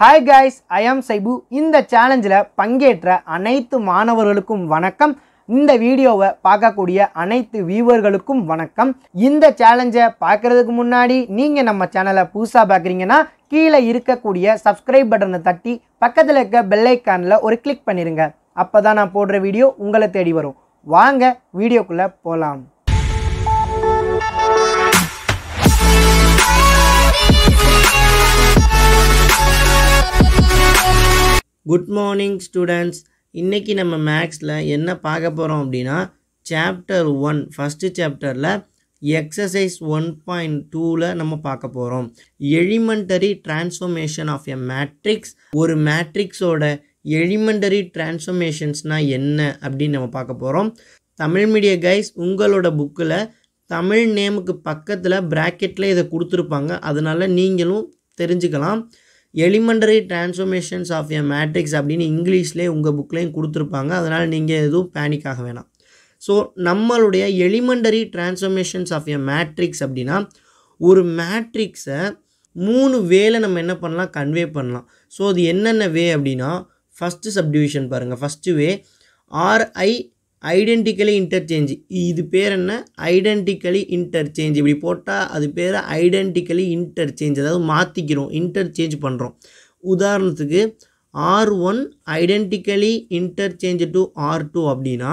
hi guys ஐ சைபு இந்த சேலஞ்சில் பங்கேற்ற அனைத்து மாணவர்களுக்கும் வணக்கம் இந்த வீடியோவை பார்க்கக்கூடிய அனைத்து வியூவர்களுக்கும் வணக்கம் இந்த சேலஞ்சை பார்க்குறதுக்கு முன்னாடி நீங்கள் நம்ம சேனலை புதுசாக பார்க்குறீங்கன்னா கீழே இருக்கக்கூடிய சப்ஸ்கிரைப் பட்டனை தட்டி பக்கத்தில் இருக்க பெல்லைக்கானில் ஒரு கிளிக் பண்ணிடுங்க அப்போ தான் நான் போடுற வீடியோ உங்களை தேடி வரும் வாங்க வீடியோக்குள்ளே போகலாம் குட் மார்னிங் ஸ்டூடெண்ட்ஸ் இன்றைக்கி நம்ம மேக்ஸில் என்ன பார்க்க போகிறோம் அப்படின்னா சாப்டர் ஒன் ஃபஸ்ட்டு சாப்டரில் எக்ஸசைஸ் ஒன் பாயிண்ட் டூவில் நம்ம பார்க்க போகிறோம் elementary transformation of a matrix ஒரு மேட்ரிக்ஸோட எலிமெண்டரி டிரான்ஸ்ஃபர்மேஷன்ஸ்னால் என்ன அப்படின்னு நம்ம பார்க்க போகிறோம் தமிழ் மீடியா கைஸ் உங்களோட புக்கில் தமிழ் நேமுக்கு பக்கத்தில் ப்ராக்கெட்டில் இதை கொடுத்துருப்பாங்க அதனால் நீங்களும் தெரிஞ்சுக்கலாம் elementary transformations of a matrix அப்படின்னு இங்கிலீஷ்லேயே உங்கள் புக்லேயும் கொடுத்துருப்பாங்க அதனால் நீங்கள் எதுவும் பேனிக் ஆக வேணாம் ஸோ நம்மளுடைய elementary transformations of a matrix அப்படின்னா ஒரு மேட்ரிக்ஸை மூணு வேலை நம்ம என்ன பண்ணலாம் கன்வே பண்ணலாம் ஸோ அது என்னென்ன வே அப்படின்னா ஃபஸ்ட்டு சப்டிவிஷன் பாருங்கள் first way R I identically interchange இது பேர் என்ன ஐடென்டிக்கலி இன்டர்சேஞ்ச் இப்படி போட்டால் அது பேர் ஐடென்டிக்கலி இன்டர்ச்சேஞ்ச் அதாவது மாற்றிக்கிறோம் இன்டர்ச்சேஞ்ச் பண்ணுறோம் உதாரணத்துக்கு R one identically interchange to R two அப்படின்னா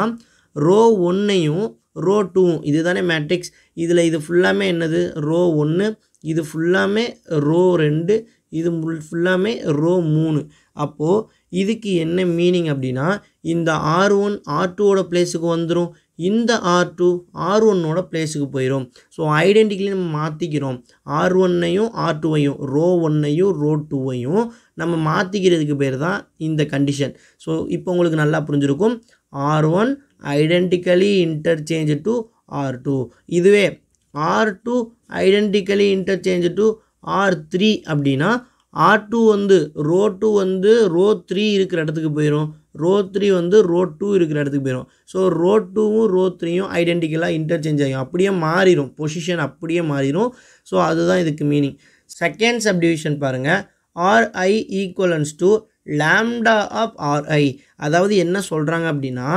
ரோ ஒன்னையும் ரோ டூவும் இது தானே மேட்ரிக்ஸ் இதில் இது ஃபுல்லாமே என்னது ரோ ஒன்று இது ஃபுல்லாமே ரோ ரெண்டு இது ஃபுல்லாமே ரோ மூணு அப்போது இதுக்கு என்ன மீனிங் அப்படின்னா இந்த ஆர் ஒன் ஆர் டூவோட பிளேஸுக்கு வந்துடும் இந்த ஆர் டூ ஆர் ஒன்னோட பிளேஸுக்கு போயிடும் ஸோ ஐடென்டிக்கலி நம்ம மாற்றிக்கிறோம் ஆர் ஒன்னையும் ஆர் டூவையும் ரோ ஒன்னையும் ரோ டூவையும் நம்ம மாற்றிக்கிறதுக்கு பேர் தான் இந்த கண்டிஷன் ஸோ இப்போ உங்களுக்கு நல்லா புரிஞ்சிருக்கும் R one identically interchange to R two இதுவே R two identically interchange to R three அப்படின்னா ஆர் டூ வந்து ரோ டூ வந்து ரோ த்ரீ இருக்கிற இடத்துக்கு போயிடும் ரோ த்ரீ வந்து ரோ டூ இருக்கிற இடத்துக்கு போயிடும் ஸோ ரோ டூவும் ரோ த்ரீயும் ஐடென்டிக்கலாக இன்டர்ச்சேஞ்ச் ஆகும் அப்படியே மாறிடும் பொசிஷன் அப்படியே மாறிடும் ஸோ அதுதான் இதுக்கு மீனிங் செகண்ட் சப்டிவிஷன் பாருங்கள் R I equivalence to lambda of R I அதாவது என்ன சொல்கிறாங்க அப்படின்னா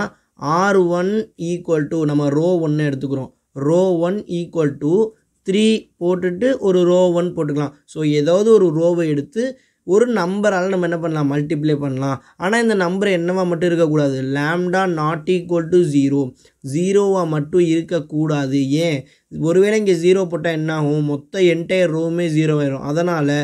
ஆர் ஒன் ஈக்குவல் டு நம்ம ரோ ஒன்று எடுத்துக்கிறோம் row one equal to three போட்டுட்டு ஒரு ரோ ஒன் போட்டுக்கலாம் ஸோ ஏதாவது ஒரு ரோவை எடுத்து ஒரு நம்பரால் நம்ம என்ன பண்ணலாம் மல்டிப்ளை பண்ணலாம் ஆனால் இந்த நம்பர் என்னவா மட்டும் இருக்கக்கூடாது lambda not equal to zero ஜீரோவாக மட்டும் இருக்கக்கூடாது ஏன் ஒருவேளை இங்கே ஜீரோ போட்டால் என்ன ஆகும் மொத்த என்டையர் ரோவுமே ஜீரோ ஆயிரும் அதனால்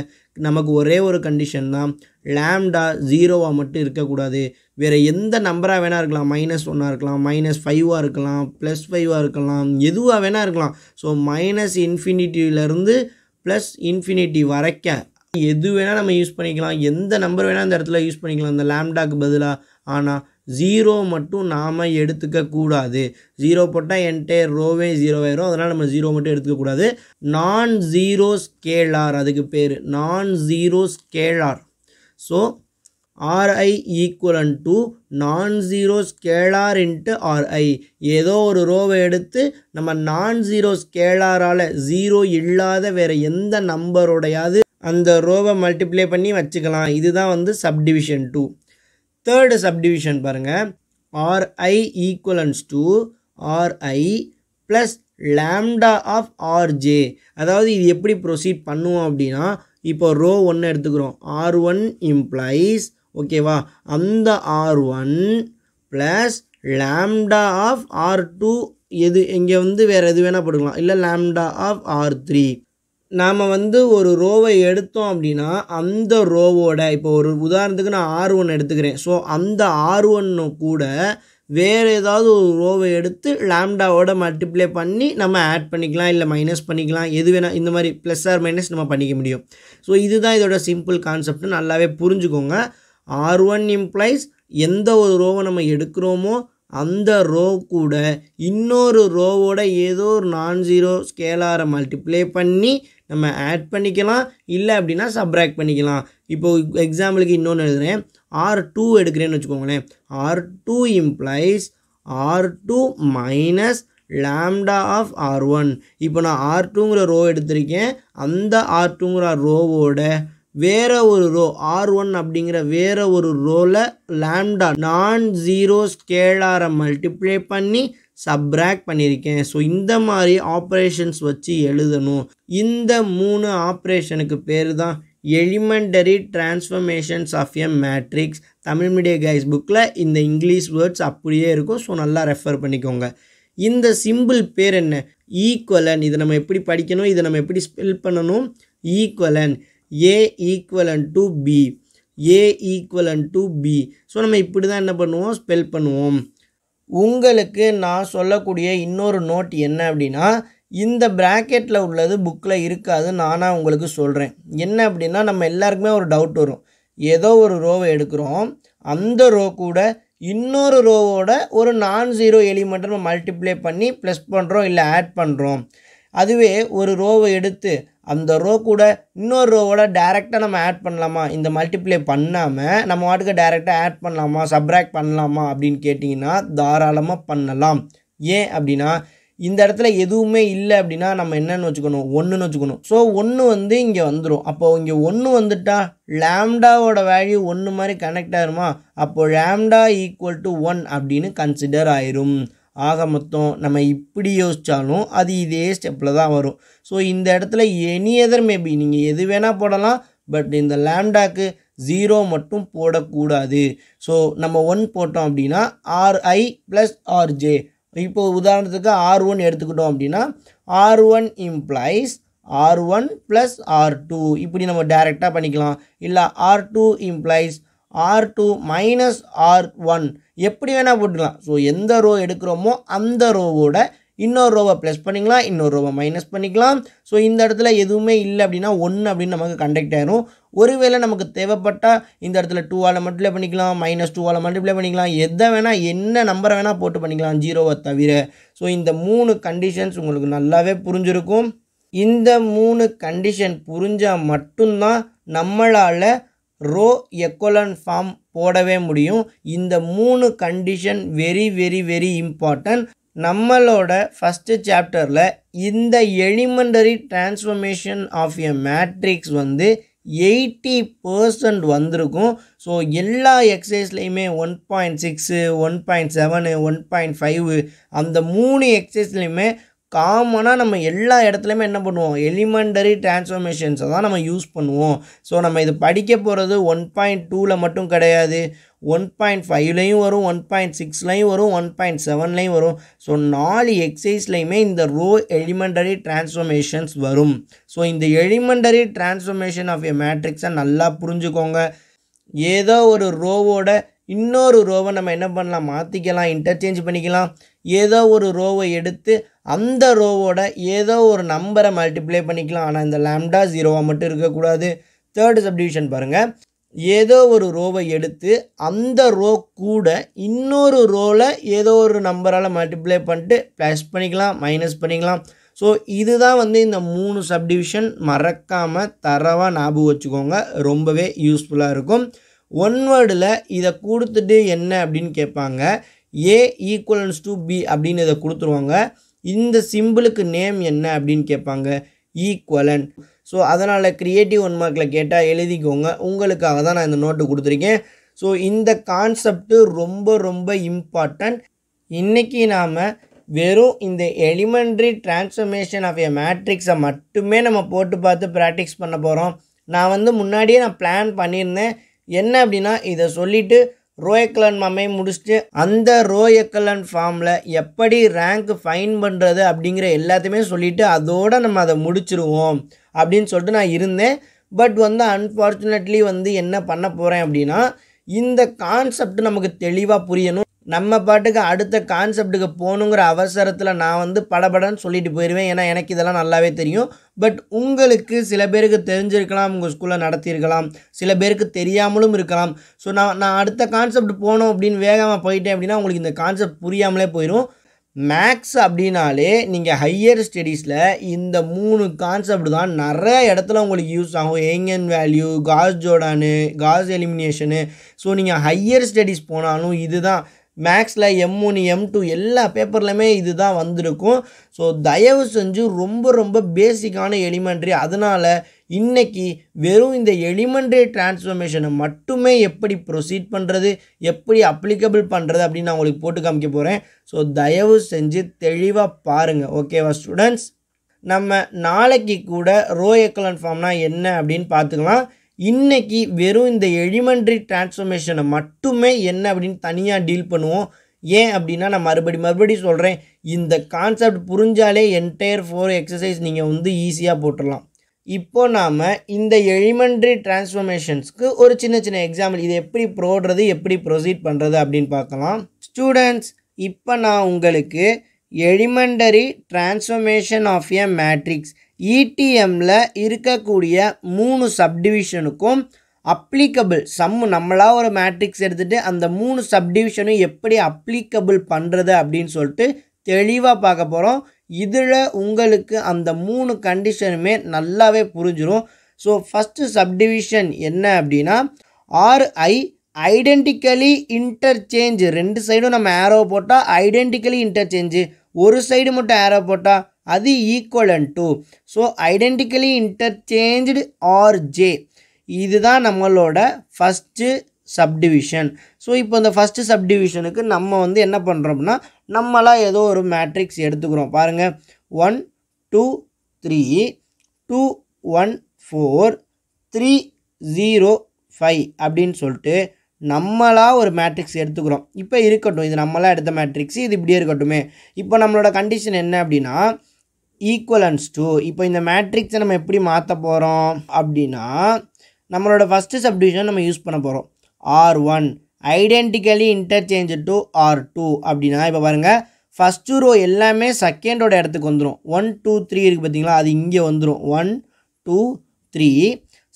நமக்கு ஒரே ஒரு கண்டிஷன் தான் லேம்டா ஜீரோவாக மட்டும் இருக்கக்கூடாது வேறு எந்த நம்பராக வேணால் இருக்கலாம் மைனஸ் ஒன்னாக இருக்கலாம் மைனஸ் ஃபைவாக இருக்கலாம் ப்ளஸ் ஃபைவாக இருக்கலாம் எதுவாக வேணால் இருக்கலாம் ஸோ மைனஸ் இன்ஃபினிட்டியிலேருந்து ப்ளஸ் இன்ஃபினிட்டி வரைக்க எது வேணால் நம்ம யூஸ் பண்ணிக்கலாம் எந்த நம்பர் வேணால் அந்த இடத்துல யூஸ் பண்ணிக்கலாம் இந்த லேம்டாக்கு பதிலாக ஆனால் ஜீரோ மட்டும் நாம் எடுத்துக்கக்கூடாது ஜீரோ போட்டால் என்டையர் ரோவே ஜீரோ ஆயிரும் அதனால் நம்ம ஜீரோ மட்டும் எடுத்துக்கக்கூடாது நான் ஜீரோ ஸ்கேலார் அதுக்கு பேர் non zero scalar so R I equivalent to non zero scalar into R I ஏதோ ஒரு ரோவை எடுத்து நம்ம நான் ஜீரோ ஸ்கேலாரால் ஜீரோ இல்லாத வேறு எந்த நம்பரோடையாவது அந்த ரோவை மல்டிப்ளை பண்ணி வச்சுக்கலாம் இதுதான் வந்து சப்டிவிஷன் டூ தேர்டு சப்டிவிஷன் பாருங்கள் R I equivalence to R I plus lambda of R J அதாவது இது எப்படி ப்ரொசீட் பண்ணுவோம் அப்படின்னா இப்போ ரோ ஒன்று எடுத்துக்கிறோம் ஆர் ஒன் இம்ப்ளைஸ் ஓகேவா அந்த R one plus lambda of R two எது இங்கே வந்து வேறு எது வேணால் போட்டுக்கலாம் இல்லை லேம்டா ஆஃப் ஆர் த்ரீ நாம் வந்து ஒரு ரோவை எடுத்தோம் அப்படின்னா அந்த ரோவோட இப்போ ஒரு உதாரணத்துக்கு நான் ஆர் ஒன் எடுத்துக்கிறேன் ஸோ அந்த ஆர் ஒன்னு கூட வேறு ஏதாவது ஒரு ரோவை எடுத்து லேம்டாவோட மல்டிப்ளை பண்ணி நம்ம ஆட் பண்ணிக்கலாம் இல்லை மைனஸ் பண்ணிக்கலாம் எது வேணால் இந்த மாதிரி ப்ளஸ் ஆர் மைனஸ் நம்ம பண்ணிக்க முடியும் ஸோ இதுதான் இதோட சிம்பிள் கான்செப்ட் நல்லாவே புரிஞ்சுக்கோங்க ஆர் ஒன் இம்ப்ளைஸ் எந்த ஒரு ரோவை நம்ம எடுக்கிறோமோ அந்த ரோ கூட இன்னொரு ரோவோட ஏதோ ஒரு நான் ஜீரோ ஸ்கேலாரை மல்டிப்ளை பண்ணி நம்ம ஆட் பண்ணிக்கலாம் இல்லை அப்படின்னா சப்ராக்ட் பண்ணிக்கலாம் இப்போது எக்ஸாம்பிளுக்கு இன்னொன்று எழுதுகிறேன் ஆர் டூ எடுக்கிறேன்னு வச்சுக்கோங்களேன் R two implies R two minus lambda of R one இப்போ நான் ஆர் டூங்கிற ரோ எடுத்திருக்கேன் அந்த ஆர் டூங்கிற ரோவோட வேற ஒரு ரோ ஆர் ஒன் அப்படிங்கிற வேற ஒரு ரோல லேம்டா நான் ஜீரோ ஸ்கேலாரை மல்டிப்ளை பண்ணி சப்ராக்ட் பண்ணியிருக்கேன் ஸோ இந்த மாதிரி ஆப்ரேஷன்ஸ் வச்சு எழுதணும் இந்த மூணு ஆப்ரேஷனுக்கு பேர் தான் elementary transformations of a matrix Tamil medium கைஸ் புக்கில் இந்த இங்கிலீஷ் வேர்ட்ஸ் அப்படியே இருக்கும் ஸோ நல்லா ரெஃபர் பண்ணிக்கோங்க இந்த சிம்பிள் பேர் என்ன ஈக்குவலன் இதை நம்ம எப்படி படிக்கணும் இதை நம்ம எப்படி ஸ்பெல் பண்ணணும் equivalent A equivalent to B A equivalent to B so நம்ம இப்படி தான் என்ன பண்ணுவோம் ஸ்பெல் பண்ணுவோம் உங்களுக்கு நான் சொல்லக்கூடிய இன்னொரு நோட் என்ன அப்படின்னா இந்த ப்ராக்கெட்டில் உள்ளது புக்கில் இருக்காது நானாக உங்களுக்கு சொல்கிறேன் என்ன அப்படின்னா நம்ம எல்லாருக்குமே ஒரு டவுட் வரும் ஏதோ ஒரு ரோவை எடுக்கிறோம் அந்த ரோ கூட இன்னொரு ரோவோட ஒரு நான் ஜீரோ எலிமெண்ட்டை நம்ம மல்டிப்ளை பண்ணி ப்ளஸ் பண்ணுறோம் இல்லை ஆட் பண்ணுறோம் அதுவே ஒரு ரோவை எடுத்து அந்த ரோ கூட இன்னொரு ரோவோட டேரெக்டாக நம்ம ஆட் பண்ணலாமா இந்த மல்டிப்ளை பண்ணாமல் நம்ம வாட்டுக்கு டேரெக்டாக ஆட் பண்ணலாமா சப்ராக் பண்ணலாமா அப்படின்னு கேட்டிங்கன்னா தாராளமாக பண்ணலாம் ஏன் அப்படின்னா இந்த இடத்துல எதுவுமே இல்லை அப்படின்னா நம்ம என்னென்னு வச்சுக்கணும் ஒன்றுன்னு வச்சுக்கணும் ஸோ ஒன்று வந்து இங்கே வந்துடும் அப்போது இங்கே ஒன்று வந்துட்டா லேம்டாவோட வேல்யூ ஒன்று மாதிரி கனெக்ட் ஆயிருமா அப்போது லேம்டா ஈக்குவல் டு ஒன் அப்படின்னு கன்சிடர் ஆயிரும் ஆக மொத்தம் நம்ம இப்படி யோசித்தாலும் அது இதே ஸ்டெப்பில் தான் வரும் ஸோ இந்த இடத்துல எனி எதர் மேபி நீங்கள் எது வேணால் போடலாம் பட் இந்த லேம்டாக்கு ஜீரோ மட்டும் போடக்கூடாது ஸோ நம்ம ஒன் போட்டோம் அப்படின்னா ஆர்ஐ ப்ளஸ் ஆர்ஜே இப்போ உதாரணத்துக்கு ஆர் ஒன் எடுத்துக்கிட்டோம் அப்படின்னா R one implies R one plus R two இப்படி நம்ம டேரெக்டாக பண்ணிக்கலாம் இல்லை R two implies R two minus R one எப்படி வேணால் போட்டுக்கலாம் ஸோ எந்த ரோ எடுக்கிறோமோ அந்த ரோவோட இன்னொரு ரோவை ப்ளஸ் பண்ணிக்கலாம் இன்னொரு ரோவை மைனஸ் பண்ணிக்கலாம் ஸோ இந்த இடத்துல எதுவுமே இல்லை அப்படின்னா ஒன்று அப்படின்னு நமக்கு கண்டக்ட் ஆயிரும் ஒருவேளை நமக்கு தேவைப்பட்டால் இந்த இடத்துல டூவால் மல்டிப்ளை பண்ணிக்கலாம் மைனஸ் டூவால் மல்டிப்ளை பண்ணிக்கலாம் எதை வேணால் என்ன நம்பரை வேணால் போட்டு பண்ணிக்கலாம் ஜீரோவை தவிர ஸோ இந்த மூணு கண்டிஷன்ஸ் உங்களுக்கு நல்லாவே புரிஞ்சிருக்கும் இந்த மூணு கண்டிஷன் புரிஞ்சால் மட்டும்தான் நம்மளால் ரோ எக்கோலன் ஃபார்ம் போடவே முடியும் இந்த மூணு condition very very very important நம்மளோட ஃபஸ்ட்டு சாப்டரில் இந்த elementary transformation of a matrix வந்து எயிட்டி பர்சன்ட் வந்திருக்கும் ஸோ எல்லா எக்ஸசைஸ்லேயுமே one point six one point seven one point five அந்த மூணு எக்ஸசைஸ்லேயுமே காமனாக நம்ம எல்லா இடத்துலையுமே என்ன பண்ணுவோம் எலிமெண்டரி டிரான்ஸ்ஃபர்மேஷன்ஸை தான் நம்ம யூஸ் பண்ணுவோம் ஸோ நம்ம இது படிக்க போகிறது ஒன் பாயிண்ட் டூவில் மட்டும் கிடையாது ஒன் பாயிண்ட் ஃபைவ்லேயும் வரும் ஒன் பாயிண்ட் சிக்ஸ்லையும் வரும் ஒன் பாயிண்ட் செவன்லையும் வரும் ஸோ நாலு எக்ஸைஸ்லையுமே இந்த ரோ எலிமெண்டரி டிரான்ஸ்ஃபர்மேஷன்ஸ் வரும் ஸோ இந்த எலிமெண்டரி டிரான்ஸ்ஃபர்மேஷன் ஆஃப் எ மேட்ரிக்ஸை நல்லா புரிஞ்சுக்கோங்க ஏதோ ஒரு ரோவோட இன்னொரு ரோவை நம்ம என்ன பண்ணலாம் மாற்றிக்கலாம் இன்டர்சேஞ்ச் பண்ணிக்கலாம் ஏதோ ஒரு ரோவை எடுத்து அந்த ரோவோட ஏதோ ஒரு நம்பரை மல்டிப்ளை பண்ணிக்கலாம் ஆனால் இந்த லேம்டா ஜீரோவாக மட்டும் இருக்கக்கூடாது தேர்டு சப்டிவிஷன் பாருங்கள் ஏதோ ஒரு ரோவை எடுத்து அந்த ரோ கூட இன்னொரு ரோவில் ஏதோ ஒரு நம்பரால் மல்டிப்ளை பண்ணிட்டு ப்ளஸ் பண்ணிக்கலாம் மைனஸ் பண்ணிக்கலாம் ஸோ இதுதான் வந்து இந்த மூணு சப்டிவிஷன் மறக்காமல் தரவாக ஞாபகம் வச்சுக்கோங்க ரொம்பவே யூஸ்ஃபுல்லாக இருக்கும் ஒன் வேர்டில் இதை கொடுத்துட்டு என்ன அப்படின்னு கேட்பாங்க ஏ ஈக்குவலன்ஸ் டு பி அப்படின்னு இதை கொடுத்துருவாங்க இந்த சிம்பிளுக்கு நேம் என்ன அப்படின்னு கேட்பாங்க ஈக்குவலன் ஸோ அதனால் க்ரியேட்டிவ் ஒன் மார்க்கில் கேட்டால் எழுதிக்கோங்க உங்களுக்காக தான் நான் இந்த நோட்டு கொடுத்துருக்கேன் ஸோ இந்த கான்செப்ட்டு ரொம்ப ரொம்ப இம்பார்ட்டண்ட் இன்றைக்கி நாம் வெறும் இந்த எலிமெண்ட்ரி டிரான்ஸ்ஃபர்மேஷன் ஆஃப் எ மேட்ரிக்ஸை மட்டுமே நம்ம போட்டு பார்த்து ப்ராக்டிக்ஸ் பண்ண போகிறோம் நான் வந்து முன்னாடியே நான் பிளான் பண்ணியிருந்தேன் என்ன அப்படின்னா இதை சொல்லிவிட்டு ரோயக்கலன் மம்மை முடிச்சுட்டு அந்த ரோயக்கலன் ஃபார்மில் எப்படி ரேங்க் ஃபைன் பண்ணுறது அப்படிங்கிற எல்லாத்தையுமே சொல்லிவிட்டு அதோடு நம்ம அதை முடிச்சிருவோம் அப்படின்னு சொல்லிட்டு நான் இருந்தேன் பட் வந்து அன்ஃபார்ச்சுனேட்லி வந்து என்ன பண்ண போகிறேன் அப்படின்னா இந்த கான்செப்ட் நமக்கு தெளிவாக புரியணும் நம்ம பாட்டுக்கு அடுத்த கான்செப்டுக்கு போகணுங்கிற அவசரத்தில் நான் வந்து படபடன்னு சொல்லிட்டு போயிடுவேன் ஏன்னா எனக்கு இதெல்லாம் நல்லாவே தெரியும் பட் உங்களுக்கு சில பேருக்கு தெரிஞ்சிருக்கலாம் உங்கள் ஸ்கூலில் நடத்தியிருக்கலாம் சில பேருக்கு தெரியாமலும் இருக்கலாம் ஸோ நான் நான் அடுத்த கான்செப்ட் போனோம் அப்படின்னு வேகமாக போயிட்டேன் அப்படின்னா உங்களுக்கு இந்த கான்செப்ட் புரியாமலே போயிடும் மேக்ஸ் அப்படின்னாலே நீங்கள் ஹையர் ஸ்டடீஸில் இந்த மூணு கான்செப்ட் தான் நிறைய இடத்துல உங்களுக்கு யூஸ் ஆகும் ஏங்கன் value Gauss Jordan Gauss elimination so நீங்கள் ஹையர் ஸ்டடீஸ் போனாலும் இதுதான் மேக்ஸில் எம் ஒன்று எம் டூ எல்லா பேப்பர்லையுமே இது தான் வந்திருக்கும் ஸோ தயவு செஞ்சு ரொம்ப ரொம்ப பேசிக்கான எலிமெண்ட்ரி அதனால் இன்றைக்கி வெறும் இந்த எலிமெண்ட்ரி டிரான்ஸ்ஃபர்மேஷனை மட்டுமே எப்படி ப்ரொசீட் பண்ணுறது எப்படி அப்ளிகபிள் பண்ணுறது அப்படின்னு நான் உங்களுக்கு போட்டு காமிக்க போகிறேன் ஸோ தயவு செஞ்சு தெளிவாக பாருங்கள் ஓகேவா ஸ்டூடெண்ட்ஸ் நம்ம நாளைக்கு கூட ரோ எக்கலன் ஃபார்ம்னா என்ன அப்படின்னு பார்த்துக்கலாம் இன்றைக்கி வெறும் இந்த எலிமெண்ட்ரி டிரான்ஸ்ஃபர்மேஷனை மட்டுமே என்ன அப்படின்னு தனியாக டீல் பண்ணுவோம் ஏன் அப்படின்னா நான் மறுபடி மறுபடி சொல்கிறேன் இந்த கான்செப்ட் புரிஞ்சாலே என்டையர் ஃபோர் எக்ஸசைஸ் நீங்கள் வந்து ஈஸியாக போட்டுடலாம் இப்போ நாம் இந்த எலிமெண்ட்ரி டிரான்ஸ்ஃபர்மேஷன்ஸ்க்கு ஒரு சின்ன சின்ன எக்ஸாம்பிள் இது எப்படி போடுறது எப்படி ப்ரொசீட் பண்ணுறது அப்படின்னு பார்க்கலாம் ஸ்டூடெண்ட்ஸ் இப்போ நான் உங்களுக்கு elementary transformation of a matrix இடிஎம்மில் e இருக்கக்கூடிய மூணு சப்டிவிஷனுக்கும் அப்ளிகபிள் சம்மு நம்மளாக ஒரு மேட்ரிக்ஸ் எடுத்துகிட்டு அந்த மூணு சப்டிவிஷனும் எப்படி அப்ளிகபிள் பண்ணுறது அப்படின்னு சொல்லிட்டு தெளிவாக பார்க்க போகிறோம் இதில் உங்களுக்கு அந்த மூணு கண்டிஷனுமே நல்லாவே புரிஞ்சிடும் ஸோ ஃபஸ்ட்டு சப்டிவிஷன் என்ன அப்படின்னா ஆர்ஐ ஐடென்டிக்கலி இன்டர்சேஞ்சு ரெண்டு சைடும் நம்ம ஏரோ போட்டால் ஐடென்டிக்கலி இன்டர்சேஞ்சு ஒரு சைடு மட்டும் ஏரோ போட்டால் அது equivalent to so identically interchange R J இதுதான் நம்மளோட ஃபஸ்ட்டு சப்டிவிஷன் ஸோ இப்போ இந்த ஃபஸ்ட்டு சப்டிவிஷனுக்கு நம்ம வந்து என்ன பண்ணுறோம்னா நம்மளா ஏதோ ஒரு மேட்ரிக்ஸ் எடுத்துக்கிறோம் பாருங்கள் one two three two one four three zero five அப்படின்னு சொல்லிட்டு நம்மளாக ஒரு மேட்ரிக்ஸ் எடுத்துக்கிறோம் இப்போ இருக்கட்டும் இது நம்மளாக எடுத்த மேட்ரிக்ஸ் இது இப்படியே இருக்கட்டும் இப்போ நம்மளோட கண்டிஷன் என்ன அப்படின்னா ஈக்குவலன்ஸ் டு இப்போ இந்த மேட்ரிக்ஸை நம்ம எப்படி மாற்ற போகிறோம் அப்படின்னா நம்மளோட ஃபஸ்ட்டு சப்டிவிஷன் நம்ம யூஸ் பண்ண போகிறோம் R one identically interchange to R two அப்படின்னா இப்போ பாருங்கள் ஃபஸ்ட்டு ரோ எல்லாமே செகண்டோட இடத்துக்கு வந்துடும் ஒன் டூ த்ரீ இருக்குது பார்த்தீங்களா அது இங்கே வந்துடும் one two three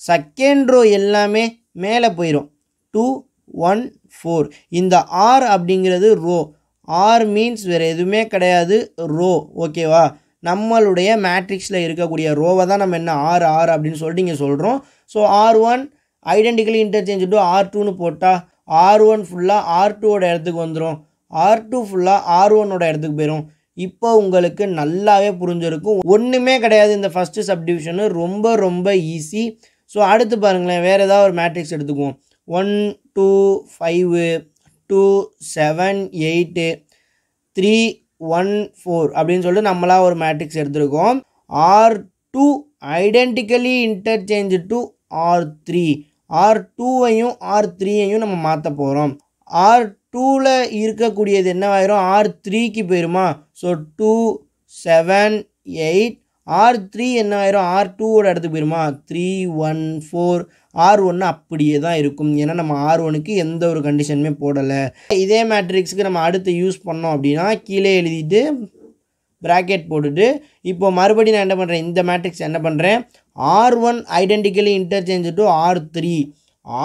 second row எல்லாமே மேலே போயிடும் டூ ஒன் ஃபோர் இந்த ஆர் அப்படிங்கிறது ரோ ஆர் மீன்ஸ் வேறு எதுவுமே கிடையாது ரோ ஓகேவா நம்மளுடைய மேட்ரிக்ஸில் இருக்கக்கூடிய ரோவை தான் நம்ம என்ன ஆர் ஆர் அப்படின்னு சொல்லிட்டு இங்கே சொல்கிறோம் so R one identically interchange to R டூன்னு போட்டால் ஆர் ஒன் ஃபுல்லாக ஆர் டூவோட இடத்துக்கு வந்துடும் ஆர் டூ ஃபுல்லாக ஆர் ஒன்னோட இடத்துக்கு போயிடும் இப்போ உங்களுக்கு நல்லாவே புரிஞ்சிருக்கும் ஒன்றுமே கிடையாது இந்த ஃபஸ்ட்டு சப்டிவிஷனு ரொம்ப ரொம்ப ஈஸி ஸோ அடுத்து பாருங்களேன் வேறு ஏதாவது ஒரு மேட்ரிக்ஸ் எடுத்துக்குவோம் one two five two seven eight three one four அப்படின்னு சொல்லிட்டு நம்மளாக ஒரு மேட்ரிக்ஸ் எடுத்திருக்கோம் R two identically change to R three R டூவையும் ஆர் த்ரீயையும் நம்ம மாற்ற போகிறோம் ஆர் டூவில் இருக்கக்கூடியது என்னவாயிரும் ஆர் த்ரீக்கு போயிருமா so two seven eight R three என்ன ஆயிரும் ஆர் டூவோட இடத்துக்கு போயிருமா த்ரீ ஒன் ஃபோர் ஆர் ஒன்று அப்படியே தான் இருக்கும் ஏன்னா நம்ம ஆர் ஒனுக்கு எந்த ஒரு கண்டிஷனுமே போடலை இதே மேட்ரிக்ஸுக்கு நம்ம அடுத்து யூஸ் பண்ணோம் அப்படின்னா கீழே எழுதிட்டு ப்ராக்கெட் போட்டுட்டு இப்போ மறுபடியும் நான் என்ன பண்ணுறேன் இந்த மேட்ரிக்ஸ் என்ன பண்ணுறேன் R one identically interchange to R three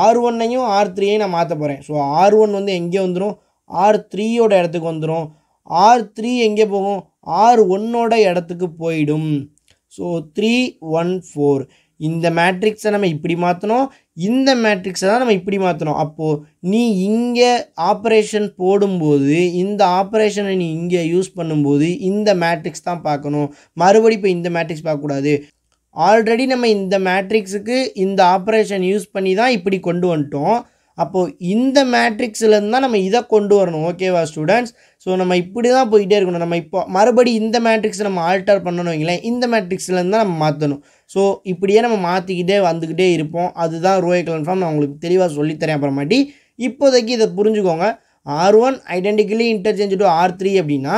R ஒன்னையும் ஆர் த்ரீயையும் நான் மாற்ற போகிறேன் ஸோ ஆர் ஒன் வந்து எங்கே வந்துடும் ஆர் த்ரீயோட இடத்துக்கு வந்துடும் ஆர் த்ரீ எங்கே போகும் ஆர் ஒன்னோட இடத்துக்கு போயிடும் ஸோ த்ரீ ஒன் ஃபோர் இந்த மேட்ரிக்ஸை நம்ம இப்படி மாற்றணும் இந்த மேட்ரிக்ஸை தான் நம்ம இப்படி மாற்றணும் அப்போது நீ இங்கே ஆப்ரேஷன் போடும்போது இந்த ஆப்ரேஷனை நீ இங்கே யூஸ் பண்ணும்போது இந்த மேட்ரிக்ஸ் தான் பார்க்கணும் மறுபடி இப்போ இந்த மேட்ரிக்ஸ் பார்க்கக்கூடாது ஆல்ரெடி நம்ம இந்த மேட்ரிக்ஸுக்கு இந்த ஆப்ரேஷன் யூஸ் பண்ணி தான் இப்படி கொண்டு வந்துட்டோம் அப்போது இந்த மேட்ரிக்ஸ்லேருந்து தான் நம்ம இதை கொண்டு வரணும் ஓகேவா ஸ்டூடெண்ட்ஸ் ஸோ நம்ம இப்படி தான் போயிட்டே இருக்கணும் நம்ம இப்போ மறுபடி இந்த மேட்ரிக்ஸை நம்ம ஆல்டர் பண்ணணும் வைங்களேன் இந்த மேட்ரிக்ஸ்லேருந்து தான் நம்ம மாற்றணும் ஸோ இப்படியே நம்ம மாற்றிக்கிட்டே வந்துக்கிட்டே இருப்போம் அதுதான் ரோய் கலன்ஃபார்ம் நான் உங்களுக்கு தெளிவாக சொல்லித்தரேன் அப்புறமாட்டி இப்போதைக்கு இதை புரிஞ்சுக்கோங்க R one identically interchange to R three அப்படின்னா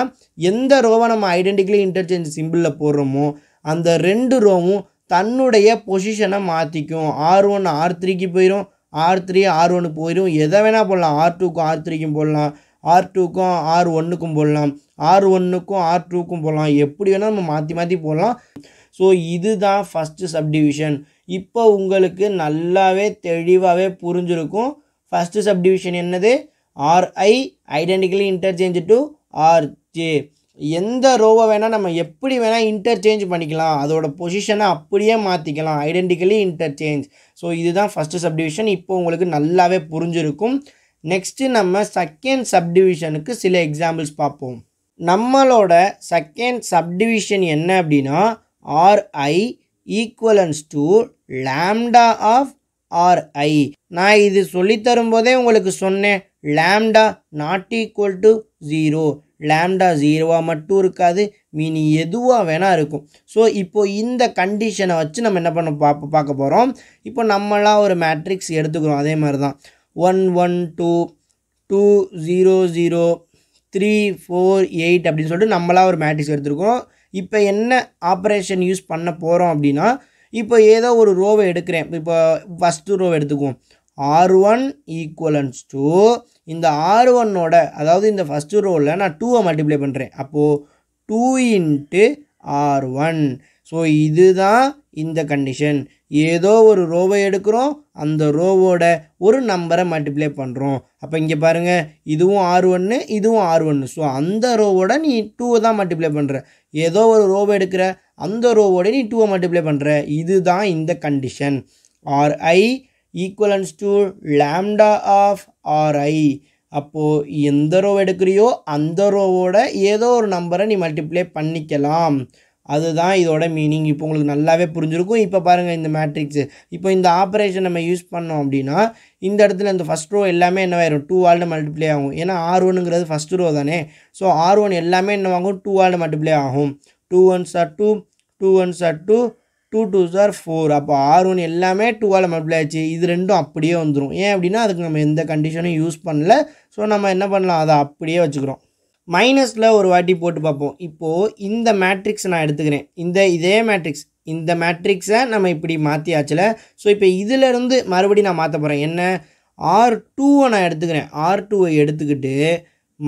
எந்த ரோவை நம்ம ஐடென்டிக்கலி இன்டர்ச்சேஞ்ச் சிம்பிளில் போடுறோமோ அந்த ரெண்டு ரோவும் தன்னுடைய பொசிஷனை மாற்றிக்கும் ஆர் ஒன் ஆர் த்ரீக்கு போயிடும் ஆர் த்ரீ ஆர் ஒன்று போயிடும் எதை வேணால் போடலாம் ஆர் டூக்கும் ஆர் த்ரீக்கும் போடலாம் ஆர் டூக்கும் ஆர் ஒன்றுக்கும் போடலாம் ஆர் ஒன்றுக்கும் ஆர் டூக்கும் போடலாம் எப்படி வேணால் நம்ம மாற்றி மாற்றி போடலாம் ஸோ இதுதான் ஃபஸ்ட்டு சப்டிவிஷன் இப்போ உங்களுக்கு நல்லாவே தெளிவாகவே புரிஞ்சிருக்கும் ஃபஸ்ட்டு சப்டிவிஷன் என்னது R I identically interchange to R J எந்த ரோவை வேணால் நம்ம எப்படி வேணால் இன்டர்ச்சேஞ்ச் பண்ணிக்கலாம் அதோட பொசிஷனை அப்படியே மாற்றிக்கலாம் ஐடென்டிக்கலி இன்டர்ச்சேஞ்ச் ஸோ இதுதான் ஃபஸ்ட்டு சப்டிவிஷன் இப்போ உங்களுக்கு நல்லாவே புரிஞ்சிருக்கும் நெக்ஸ்ட்டு நம்ம செகண்ட் சப்டிவிஷனுக்கு சில எக்ஸாம்பிள்ஸ் பார்ப்போம் நம்மளோட செகண்ட் சப்டிவிஷன் என்ன அப்படின்னா R i equivalence to lambda of R i நான் இது சொல்லித்தரும்போதே உங்களுக்கு சொன்னேன் lambda not equal to zero lambda ஜீரோவாக மட்டும் இருக்காது மீனி எதுவாக வேணால் இருக்கும் ஸோ இப்போது இந்த கண்டிஷனை வச்சு நம்ம என்ன பண்ண பார்ப்ப பார்க்க போகிறோம் இப்போ நம்மளாம் ஒரு மேட்ரிக்ஸ் எடுத்துக்கிறோம் அதே மாதிரி தான் one one two two zero zero three four eight அப்படின்னு சொல்லிட்டு நம்மளாக ஒரு மேட்ரிக்ஸ் எடுத்துருக்கோம் இப்போ என்ன ஆப்ரேஷன் யூஸ் பண்ண போகிறோம் அப்படின்னா இப்போ ஏதோ ஒரு ரோவை எடுக்கிறேன் இப்போ ஃபஸ்ட்டு ரோவை எடுத்துக்குவோம் ஆர் ஒன் ஈக்குவலன்ஸ் டூ இந்த ஆர் ஒன்னோட அதாவது இந்த ஃபஸ்ட்டு ரோவில் நான் டூவை மல்டிப்ளை பண்ணுறேன் அப்போது two into R one so தான் இந்த கண்டிஷன் ஏதோ ஒரு ரோவை எடுக்கிறோம் அந்த ரோவோட ஒரு நம்பரை மல்டிப்ளை பண்ணுறோம் அப்போ இங்கே பாருங்கள் இதுவும் ஆர் ஒன்று இதுவும் ஆர் ஒன்று ஸோ அந்த ரோவோட நீ டூவை தான் மல்டிப்ளை பண்ணுற ஏதோ ஒரு ரோவை எடுக்கிற அந்த ரோவோட நீ டூவை மல்டிப்ளை பண்ணுற தான் இந்த condition R i equivalence to lambda of R i அப்போது எந்த ரோ எடுக்கிறியோ அந்த ரோவோட ஏதோ ஒரு நம்பரை நீ மல்டிப்ளை பண்ணிக்கலாம் அதுதான் இதோட மீனிங் இப்போ உங்களுக்கு நல்லாவே புரிஞ்சிருக்கும் இப்போ பாருங்கள் இந்த மேட்ரிக்ஸு இப்போ இந்த ஆப்ரேஷன் நம்ம யூஸ் பண்ணோம் அப்படின்னா இந்த இடத்துல இந்த ஃபஸ்ட் ரோ எல்லாமே என்னவாயிரும் டூ ஆல்டு மல்டிப்ளை ஆகும் ஏன்னா ஆர் ஒன்னுங்கிறது ஃபஸ்ட் ரோ தானே ஸோ ஆர் ஒன் எல்லாமே என்ன வாங்கும் டூ ஆல்டு மல்டிப்ளை ஆகும் டூ ஒன் சார் டூ டூ ஒன் சார் டூ டூ டூ சார் ஃபோர் அப்போ ஆர் ஒன் எல்லாமே டூவால் மல்டிப்ளை ஆச்சு இது ரெண்டும் அப்படியே வந்துடும் ஏன் அப்படின்னா அதுக்கு நம்ம எந்த கண்டிஷனும் யூஸ் பண்ணல ஸோ நம்ம என்ன பண்ணலாம் அதை அப்படியே வச்சுக்கிறோம் மைனஸில் ஒரு வாட்டி போட்டு பார்ப்போம் இப்போது இந்த மேட்ரிக்ஸ் நான் எடுத்துக்கிறேன் இந்த இதே மேட்ரிக்ஸ் இந்த மேட்ரிக்ஸை நம்ம இப்படி மாற்றியாச்சில் ஸோ இப்போ இதிலேருந்து மறுபடியும் நான் மாற்ற போகிறேன் என்ன ஆர் டூவை நான் எடுத்துக்கிறேன் ஆர் டூவை எடுத்துக்கிட்டு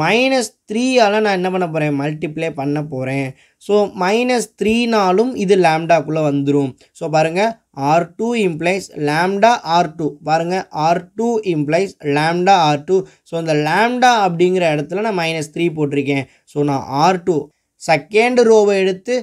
மைனஸ் த்ரீயால் நான் என்ன பண்ண போகிறேன் மல்டிப்ளை பண்ண போகிறேன் ஸோ மைனஸ் த்ரீனாலும் இது லேம்டாக்குள்ளே வந்துடும் ஸோ பாருங்கள் R two implies lambda R two பாருங்கள் R two implies lambda R two so இந்த லேம்டா அப்படிங்கிற இடத்துல நான் மைனஸ் த்ரீ போட்டிருக்கேன் ஸோ நான் ஆர் டூ செகண்ட் ரோவை எடுத்து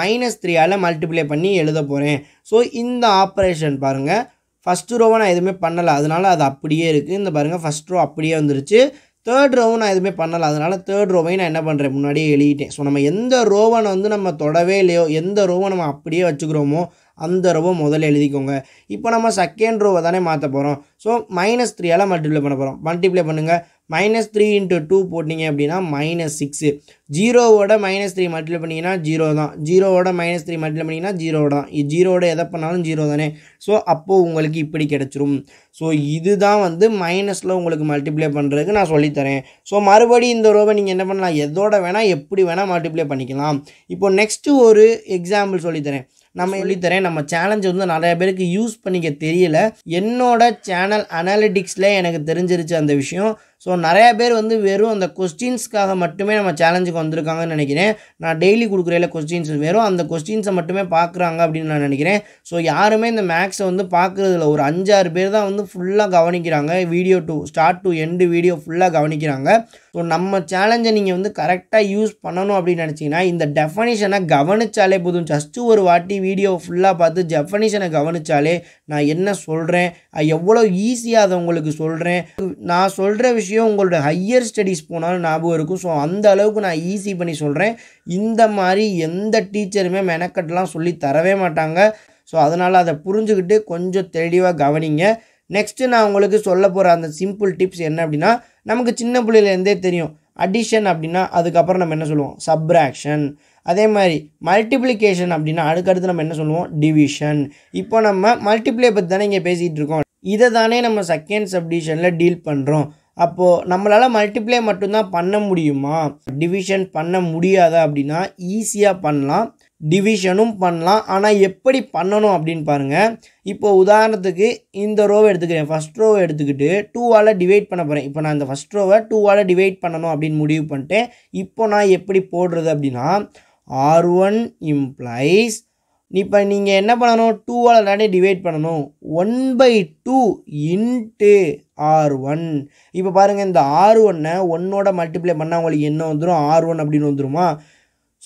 மைனஸ் த்ரீயால் மல்டிப்ளை பண்ணி எழுத போகிறேன் ஸோ இந்த ஆப்ரேஷன் பாருங்கள் ஃபஸ்ட்டு ரோவை நான் எதுவுமே பண்ணலை அதனால் அது அப்படியே இருக்குது இந்த பாருங்கள் ஃபஸ்ட் ரோ அப்படியே வந்துருச்சு தேர்ட் ரோவும் நான் எதுவுமே பண்ணலை அதனால் தேர்ட் ரோவையும் நான் என்ன பண்ணுறேன் முன்னாடியே எழுதிட்டேன் ஸோ நம்ம எந்த ரோவை வந்து நம்ம தொடவே இல்லையோ எந்த ரோவை நம்ம அப்படியே வச்சுக்கிறோமோ அந்த ரோவை முதல்ல எழுதிக்கோங்க இப்போ நம்ம செகண்ட் ரோவை தானே மாற்ற போகிறோம் ஸோ மைனஸ் த்ரீயால் மல்டிப்ளை பண்ண போகிறோம் மல்டிப்ளை பண்ணுங்கள் மைனஸ் த்ரீ இன்ட்டு டூ போட்டிங்க அப்படின்னா மைனஸ் சிக்ஸு ஜீரோவோட மைனஸ் த்ரீ மல்டிப்ளை பண்ணிங்கன்னா ஜீரோ தான் ஜீரோவோட மைனஸ் த்ரீ மல்டிப்ளை பண்ணிங்கன்னா ஜீரோ தான் ஜீரோவோட எதை பண்ணாலும் ஜீரோ தானே ஸோ அப்போது உங்களுக்கு இப்படி கிடச்சிரும் ஸோ இதுதான் வந்து மைனஸில் உங்களுக்கு மல்டிப்ளை பண்ணுறதுக்கு நான் சொல்லித்தரேன் ஸோ மறுபடியும் இந்த ரோவை நீங்கள் என்ன பண்ணலாம் எதோட வேணால் எப்படி வேணால் மல்டிப்ளை பண்ணிக்கலாம் இப்போ நெக்ஸ்ட்டு ஒரு எக்ஸாம்பிள் சொல்லித்தரேன் நம்ம தரேன் நம்ம சேலஞ்ச் வந்து நிறைய பேருக்கு யூஸ் பண்ணிக்க தெரியல என்னோட சேனல் அனாலிட்டிக்ஸில் எனக்கு தெரிஞ்சிருச்சு அந்த விஷயம் ஸோ நிறையா பேர் வந்து வெறும் அந்த கொஸ்டின்ஸ்க்காக மட்டுமே நம்ம சேலஞ்சுக்கு வந்திருக்காங்கன்னு நினைக்கிறேன் நான் டெய்லி கொடுக்குறேல கொஸ்டின்ஸ் வெறும் அந்த கொஸ்டின்ஸை மட்டுமே பார்க்குறாங்க அப்படின்னு நான் நினைக்கிறேன் ஸோ யாருமே இந்த மேக்ஸை வந்து பார்க்குறதுல ஒரு அஞ்சாறு பேர் தான் வந்து ஃபுல்லாக கவனிக்கிறாங்க video to start to end video ஃபுல்லாக கவனிக்கிறாங்க ஸோ நம்ம சேலஞ்சை நீங்கள் வந்து கரெக்டாக யூஸ் பண்ணணும் அப்படின்னு நினச்சிங்கன்னா இந்த டெஃபனிஷனை கவனித்தாலே போதும் ஜஸ்ட்டு ஒரு வாட்டி வீடியோ ஃபுல்லாக பார்த்து டெஃபனிஷனை கவனித்தாலே நான் என்ன சொல்கிறேன் எவ்வளோ ஈஸியாக அதை உங்களுக்கு சொல்கிறேன் நான் சொல்கிற விஷயம் விஷயம் உங்களோட ஹையர் ஸ்டடீஸ் போனாலும் ஞாபகம் இருக்கும் ஸோ அந்த அளவுக்கு நான் ஈஸி பண்ணி சொல்கிறேன் இந்த மாதிரி எந்த டீச்சருமே மெனக்கட்டெலாம் சொல்லி தரவே மாட்டாங்க ஸோ அதனால் அதை புரிஞ்சுக்கிட்டு கொஞ்சம் தெளிவாக கவனிங்க நெக்ஸ்ட்டு நான் உங்களுக்கு சொல்ல போகிற அந்த சிம்பிள் டிப்ஸ் என்ன அப்படின்னா நமக்கு சின்ன பிள்ளையிலேருந்தே தெரியும் அடிஷன் அப்படின்னா அதுக்கப்புறம் நம்ம என்ன சொல்லுவோம் சப்ராக்ஷன் அதே மாதிரி மல்டிப்ளிகேஷன் அப்படின்னா அடுக்கடுத்து நம்ம என்ன சொல்லுவோம் டிவிஷன் இப்போ நம்ம மல்டிப்ளை பற்றி தானே இங்கே பேசிகிட்டு இருக்கோம் இதை தானே நம்ம செகண்ட் சப்டிஷனில் டீல் பண்ணுறோம் அப்போது நம்மளால் மல்டிப்ளை மட்டும்தான் பண்ண முடியுமா டிவிஷன் பண்ண முடியாத அப்படின்னா ஈஸியாக பண்ணலாம் டிவிஷனும் பண்ணலாம் ஆனால் எப்படி பண்ணணும் அப்படின்னு பாருங்கள் இப்போது உதாரணத்துக்கு இந்த ரோவை எடுத்துக்கிறேன் ஃபஸ்ட் ரோவை எடுத்துக்கிட்டு டூவால் டிவைட் பண்ண போகிறேன் இப்போ நான் இந்த ஃபஸ்ட் ரோவை டூவால் டிவைட் பண்ணணும் அப்படின்னு முடிவு பண்ணிட்டு இப்போ நான் எப்படி போடுறது அப்படின்னா ஆர் ஒன் இம்ப்ளைஸ் இப்போ நீங்கள் என்ன பண்ணணும் டூவால் ரெண்டே டிவைட் பண்ணணும் one by two into R one இப்போ பாருங்கள் இந்த ஆர் ஒன்னை ஒன்னோட மல்டிப்ளை பண்ணால் உங்களுக்கு என்ன வந்துடும் ஆர் ஒன் அப்படின்னு வந்துடுமா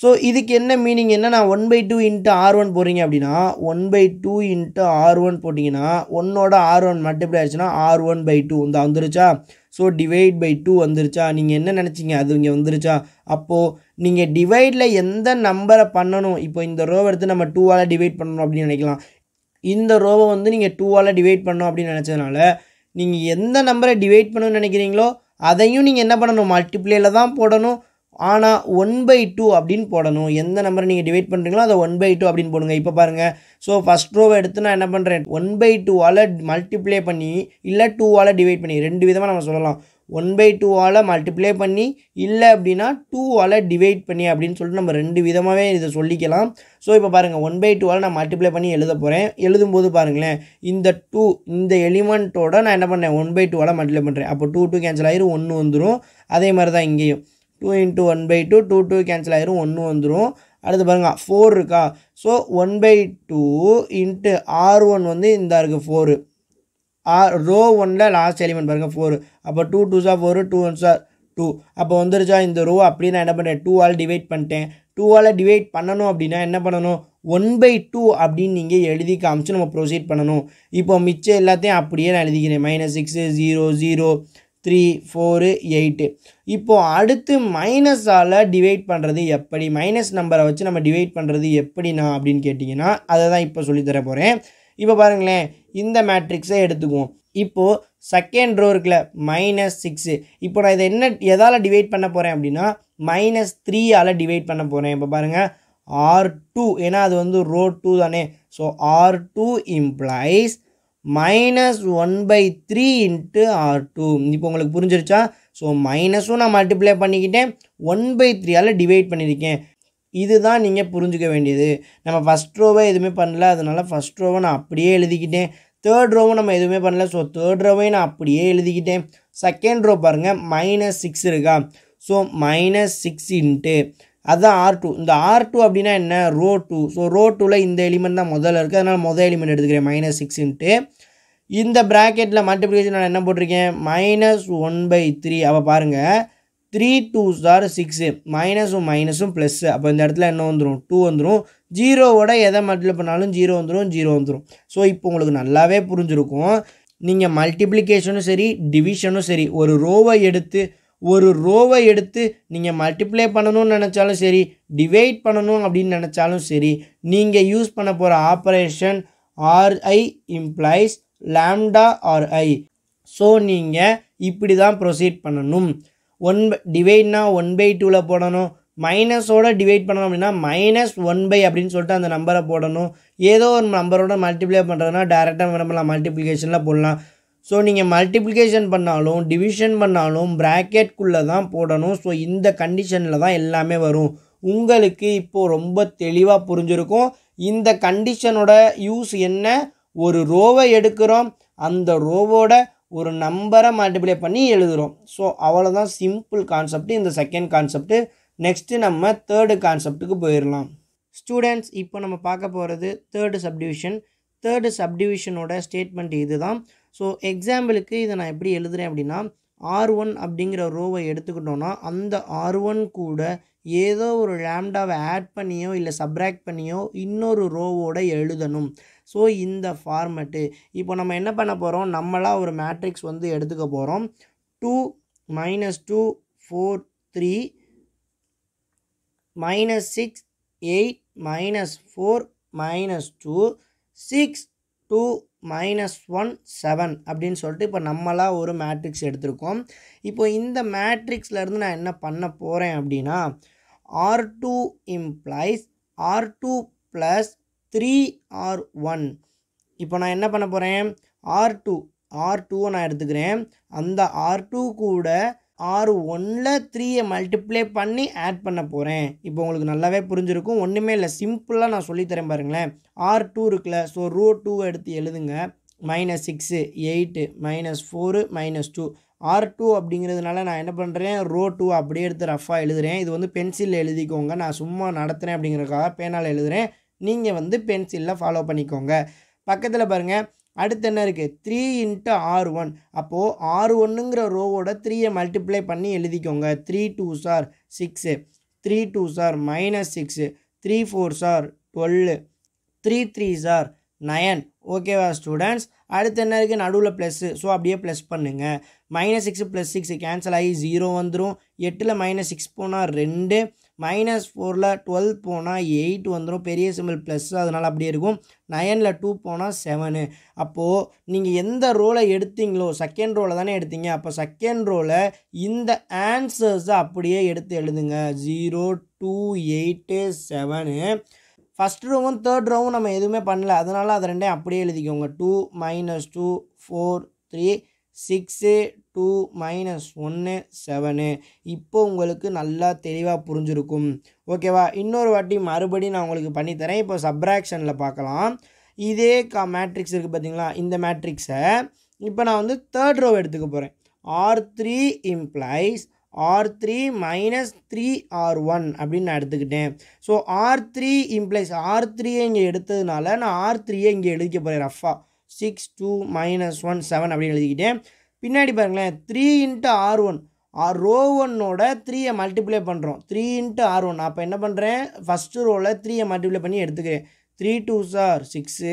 ஸோ இதுக்கு என்ன மீனிங் என்ன நான் one by two into R one போகிறீங்க அப்படின்னா one by two into R one போட்டிங்கன்னா ஒன்னோட ஆர் ஒன் மல்டிப்ளை ஆயிடுச்சுன்னா ஆர் ஒன் பை டூ இந்த வந்துருச்சா ஸோ டிவைட் பை டூ வந்துருச்சா நீங்கள் என்ன நினச்சிங்க அது இங்கே வந்துருச்சா அப்போது நீங்கள் டிவைடில் எந்த நம்பரை பண்ணணும் இப்போ இந்த ரோவை எடுத்து நம்ம டூவால் டிவைட் பண்ணணும் அப்படின்னு நினைக்கலாம் இந்த ரோவை வந்து நீங்கள் டூவால் டிவைட் பண்ணணும் அப்படின்னு நினச்சதுனால நீங்கள் எந்த நம்பரை டிவைட் பண்ணணும்னு நினைக்கிறீங்களோ அதையும் நீங்கள் என்ன பண்ணணும் மல்டிப்ளேயில் தான் போடணும் ஆனால் ஒன் பை டூ அப்படின்னு போடணும் எந்த நம்பரை நீங்கள் டிவைட் பண்ணுறீங்களோ அதை ஒன் பை டூ அப்படின்னு போடுங்க இப்போ பாருங்கள் ஸோ ஃபஸ்ட் ரோவை எடுத்து நான் என்ன பண்ணுறேன் ஒன் பை டூவால் மல்டிப்ளை பண்ணி இல்லை டூவால் டிவைட் பண்ணி ரெண்டு விதமாக நம்ம சொல்லலாம் ஒன் பை டூவால் மல்டிப்ளை பண்ணி இல்லை அப்படின்னா டூவால் டிவைட் பண்ணி அப்படின்னு சொல்லிட்டு நம்ம ரெண்டு விதமாகவே இதை சொல்லிக்கலாம் ஸோ இப்போ பாருங்கள் ஒன் பை டூவால் நான் மல்டிப்ளை பண்ணி எழுத போகிறேன் எழுதும்போது பாருங்களேன் இந்த டூ இந்த எலிமெண்ட்டோட நான் என்ன பண்ணேன் ஒன் பை டூவால் மல்டிப்ளை பண்ணுறேன் அப்போ டூ டூ கேன்சல் ஆகிரும் ஒன்று வந்துடும் அதே மாதிரி தான் இங்கேயும் two into one by two two two cancel ஆயிரும் ஒன்று வந்துடும் அடுத்து பாருங்கள் ஃபோர் இருக்கா so one by two into R one வந்து இந்த இருக்குது ஃபோரு ஆர் ரோ ஒனில் லாஸ்ட் எலிமெண்ட் பாருங்கள் ஃபோரு அப்போ டூ டூ சார் ஃபோரு டூ ஒன் சார் டூ அப்போ வந்துருச்சா இந்த ரோ அப்படி நான் என்ன பண்ணுறேன் டூ ஆல் டிவைட் பண்ணிட்டேன் டூ ஆல் டிவைட் பண்ணணும் அப்படின்னா என்ன பண்ணணும் ஒன் பை டூ அப்படின்னு நீங்கள் எழுதி காமிச்சு நம்ம ப்ரொசீட் பண்ணணும் இப்போ மிச்சம் எல்லாத்தையும் அப்படியே நான் எழுதிக்கிறேன் minus six zero zero three four eight இப்போது அடுத்து மைனஸால் டிவைட் பண்ணுறது எப்படி மைனஸ் நம்பரை வச்சு நம்ம டிவைட் பண்ணுறது எப்படிண்ணா அப்படின்னு கேட்டிங்கன்னா அதை தான் இப்போ சொல்லித்தர போகிறேன் இப்போ பாருங்களேன் இந்த மேட்ரிக்ஸை எடுத்துக்குவோம் இப்போது செகண்ட் ரோ இருக்குல்ல மைனஸ் சிக்ஸு இப்போ நான் இதை என்ன எதால் டிவைட் பண்ண போகிறேன் அப்படின்னா மைனஸ் த்ரீயால் டிவைட் பண்ண போகிறேன் இப்போ பாருங்கள் ஆர் டூ ஏன்னா அது வந்து ரோ டூ தானே so R two implies minus one by three into R two இப்போ உங்களுக்கு புரிஞ்சிருச்சா ஸோ மைனஸும் நான் மல்டிப்ளை பண்ணிக்கிட்டேன் ஒன் பை த்ரீயால் டிவைட் பண்ணியிருக்கேன் இதுதான் நீங்கள் புரிஞ்சுக்க வேண்டியது நம்ம ஃபஸ்ட் ரோவை எதுவுமே பண்ணல அதனால் ஃபஸ்ட் ரோவை நான் அப்படியே எழுதிக்கிட்டேன் தேர்ட் ரோவும் நம்ம எதுவுமே பண்ணல ஸோ தேர்ட் ரோவையும் நான் அப்படியே எழுதிக்கிட்டேன் செகண்ட் ரோ பாருங்கள் மைனஸ் சிக்ஸ் இருக்கா ஸோ மைனஸ் சிக்ஸ் இன்ட்டு அதுதான் ஆர் டூ இந்த ஆர் டூ அப்படின்னா என்ன ரோ டூ ஸோ ரோ டூவில் இந்த எலிமெண்ட் தான் முதல்ல இருக்குது அதனால் முதல் எலிமெண்ட் எடுத்துக்கிறேன் மைனஸ் சிக்ஸ்ன்ட்டு இந்த ப்ராக்கெட்டில் மல்டிப்ளிகேஷன் நான் என்ன போட்டிருக்கேன் மைனஸ் ஒன் பை த்ரீ அப்போ பாருங்கள் த்ரீ டூ சார் சிக்ஸு மைனஸும் மைனஸும் ப்ளஸ்ஸு அப்போ இந்த இடத்துல என்ன வந்துடும் டூ வந்துடும் ஜீரோவோட எதை மல்டிப்ளை பண்ணாலும் ஜீரோ வந்துடும் ஜீரோ வந்துடும் ஸோ இப்போ உங்களுக்கு நல்லாவே புரிஞ்சிருக்கும் நீங்கள் மல்டிப்ளிகேஷனும் சரி டிவிஷனும் சரி ஒரு ரோவை எடுத்து ஒரு ரோவை எடுத்து நீங்கள் மல்டிப்ளை பண்ணணும்னு நினச்சாலும் சரி டிவைட் பண்ணணும் அப்படின்னு நினச்சாலும் சரி நீங்கள் யூஸ் பண்ண போகிற operation R i implies lambda R i so நீங்கள் இப்படி தான் ப்ரொசீட் பண்ணணும் ஒன் டிவைட்னா ஒன் பை டூவில் போடணும் மைனஸோட டிவைட் பண்ணணும் அப்படின்னா மைனஸ் ஒன் பை அப்படின்னு சொல்லிட்டு அந்த நம்பரை போடணும் ஏதோ ஒரு நம்பரோட மல்டிப்ளை பண்ணுறதுனா டேரெக்டாக நம்ம மல்டிப்ளிகேஷனில் போடலாம் ஸோ நீங்கள் மல்டிப்ளிகேஷன் பண்ணாலும் டிவிஷன் பண்ணாலும் ப்ராக்கெட்குள்ளே தான் போடணும் ஸோ இந்த கண்டிஷனில் தான் எல்லாமே வரும் உங்களுக்கு இப்போது ரொம்ப தெளிவாக புரிஞ்சிருக்கும் இந்த கண்டிஷனோட யூஸ் என்ன ஒரு ரோவை எடுக்கிறோம் அந்த ரோவோட ஒரு நம்பரை மல்டிப்ளை பண்ணி எழுதுகிறோம் ஸோ அவ்வளோதான் சிம்பிள் கான்செப்ட் இந்த செகண்ட் கான்செப்ட்டு நெக்ஸ்ட்டு நம்ம தேர்டு கான்செப்ட்டுக்கு போயிடலாம் ஸ்டூடெண்ட்ஸ் இப்போ நம்ம பார்க்க போகிறது தேர்டு சப்டிவிஷன் தேர்டு சப்டிவிஷனோட ஸ்டேட்மெண்ட் இது தான் ஸோ எக்ஸாம்பிளுக்கு இதை நான் எப்படி எழுதுகிறேன் அப்படின்னா ஆர் ஒன் அப்படிங்கிற ரோவை எடுத்துக்கிட்டோன்னா அந்த ஆர் ஒன் கூட ஏதோ ஒரு லேம்டாவை ஆட் பண்ணியோ இல்லை சப்ராக்ட் பண்ணியோ இன்னொரு ரோவோட எழுதணும் ஸோ இந்த ஃபார்மெட்டு இப்போ நம்ம என்ன பண்ண போகிறோம் நம்மளாக ஒரு மேட்ரிக்ஸ் வந்து எடுத்துக்க போகிறோம் two minus two four three minus six eight minus four minus two six two minus one seven அப்படின்னு சொல்லிட்டு இப்போ நம்மளாக ஒரு மேட்ரிக்ஸ் எடுத்திருக்கோம் இப்போ இந்த மேட்ரிக்ஸ்லேருந்து நான் என்ன பண்ண போகிறேன் அப்படின்னா R two implies R two plus three R one இப்போ நான் என்ன பண்ண போகிறேன் ஆர் டூ ஆர் டூவை நான் எடுத்துக்கிறேன் அந்த ஆர் டூ கூட ஆறு ஒன்றில் த்ரீயை மல்டிப்ளை பண்ணி ஆட் பண்ண போகிறேன் இப்போ உங்களுக்கு நல்லாவே புரிஞ்சிருக்கும் ஒன்றுமே இல்லை சிம்பிளாக நான் சொல்லித்தரேன் பாருங்களேன் ஆர் டூ இருக்குல்ல ஸோ ரூ டூ எடுத்து எழுதுங்க minus six eight minus four minus two R two அப்படிங்கிறதுனால நான் என்ன பண்ணுறேன் ரோ டூ அப்படியே எடுத்து ரஃபாக எழுதுகிறேன் இது வந்து பென்சிலில் எழுதிக்கோங்க நான் சும்மா நடத்துகிறேன் அப்படிங்கிறதுக்காக பேனால் எழுதுகிறேன் நீங்கள் வந்து பென்சிலில் ஃபாலோ பண்ணிக்கோங்க பக்கத்தில் பாருங்கள் அடுத்து என்ன இருக்குது த்ரீ இன்ட்டு ஆர் ஒன் அப்போது ஆர் ஒன்றுங்கிற ரோவோட த்ரீயை மல்டிப்ளை பண்ணி எழுதிக்கோங்க த்ரீ டூ சார் சிக்ஸு த்ரீ டூ சார் மைனஸ் சிக்ஸு த்ரீ ஃபோர் சார் டுவெல்லு த்ரீ த்ரீ சார் நயன் ஓகேவா ஸ்டூடெண்ட்ஸ் அடுத்து என்ன இருக்குது நடுவில் ப்ளஸ்ஸு ஸோ அப்படியே ப்ளஸ் பண்ணுங்கள் minus six plus six cancel ஆகி ஜீரோ வந்துடும் எட்டில் மைனஸ் சிக்ஸ் போனால் ரெண்டு மைனஸ் ஃபோரில் டுவெல் போனால் எயிட் வந்துடும் பெரிய சிம்பிள் ப்ளஸ் அதனால் அப்படியே இருக்கும் நயனில் டூ போனால் செவனு அப்போது நீங்கள் எந்த ரோலை எடுத்தீங்களோ செகண்ட் ரோலை தானே எடுத்தீங்க அப்போ செகண்ட் ரோலை இந்த ஆன்சர்ஸை அப்படியே எடுத்து எழுதுங்க zero two eight seven first ரூவும் தேர்ட் ரூவும் நம்ம எதுவுமே பண்ணல அதனால் அதை ரெண்டையும் அப்படியே எழுதிக்கோங்க two minus two four three six two minus ஒன்று செவனு இப்போ உங்களுக்கு நல்லா தெளிவாக புரிஞ்சிருக்கும் ஓகேவா இன்னொரு வாட்டி மறுபடியும் நான் உங்களுக்கு பண்ணித்தரேன் இப்போ சப்ராக்ஷனில் பார்க்கலாம் இதே கா மேட்ரிக்ஸ் இருக்குது பார்த்தீங்களா இந்த மேட்ரிக்ஸை இப்போ நான் வந்து தேர்ட் ரோ எடுத்துக்க போகிறேன் R three implies R three minus three R one அப்படின்னு நான் எடுத்துக்கிட்டேன் so R three implies R த்ரீயை இங்கே எடுத்ததுனால நான் ஆர் த்ரீயை இங்கே எழுதிக்க போகிறேன் ரஃபாக six two minus one seven அப்படின்னு எழுதிக்கிட்டேன் பின்னாடி பாருங்களேன் three into R one R row ஒன்னோட த்ரீயை மல்டிப்ளை பண்ணுறோம் த்ரீ இன்ட்டு ஆர் ஒன் அப்போ என்ன பண்ணுறேன் ஃபஸ்ட்டு ரோவில் த்ரீயை மல்டிப்ளை பண்ணி எடுத்துக்கிறேன் த்ரீ டூ சார் six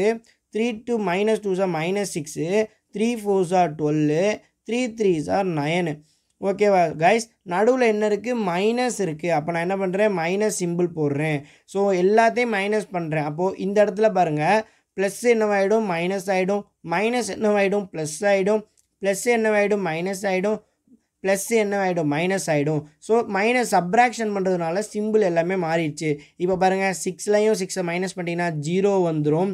three two minus two சார் மைனஸ் சிக்ஸு த்ரீ ஃபோர் சார் டுவெல்லு த்ரீ த்ரீ சார் நயனு ஓகேவா கைஸ் நடுவில் என்ன இருக்குது மைனஸ் இருக்குது அப்போ நான் என்ன பண்ணுறேன் மைனஸ் சிம்பிள் போடுறேன் ஸோ எல்லாத்தையும் மைனஸ் பண்ணுறேன் அப்போது இந்த இடத்துல பாருங்கள் ப்ளஸ் என்னவாயிடும் மைனஸ் ஆகிடும் மைனஸ் என்னவாயிடும் ப்ளஸ் ஆகிடும் ப்ளஸ் ஆகிடும் மைனஸ் ஆகிடும் ப்ளஸ் என்ன ஆகிடும் மைனஸ் ஆகிடும் ஸோ மைனஸ் அப்ராக்ஷன் பண்ணுறதுனால சிம்பிள் எல்லாமே மாறிடுச்சு இப்போ பாருங்கள் சிக்ஸ்லையும் சிக்ஸை மைனஸ் பண்ணிங்கன்னா ஜீரோ வந்துடும்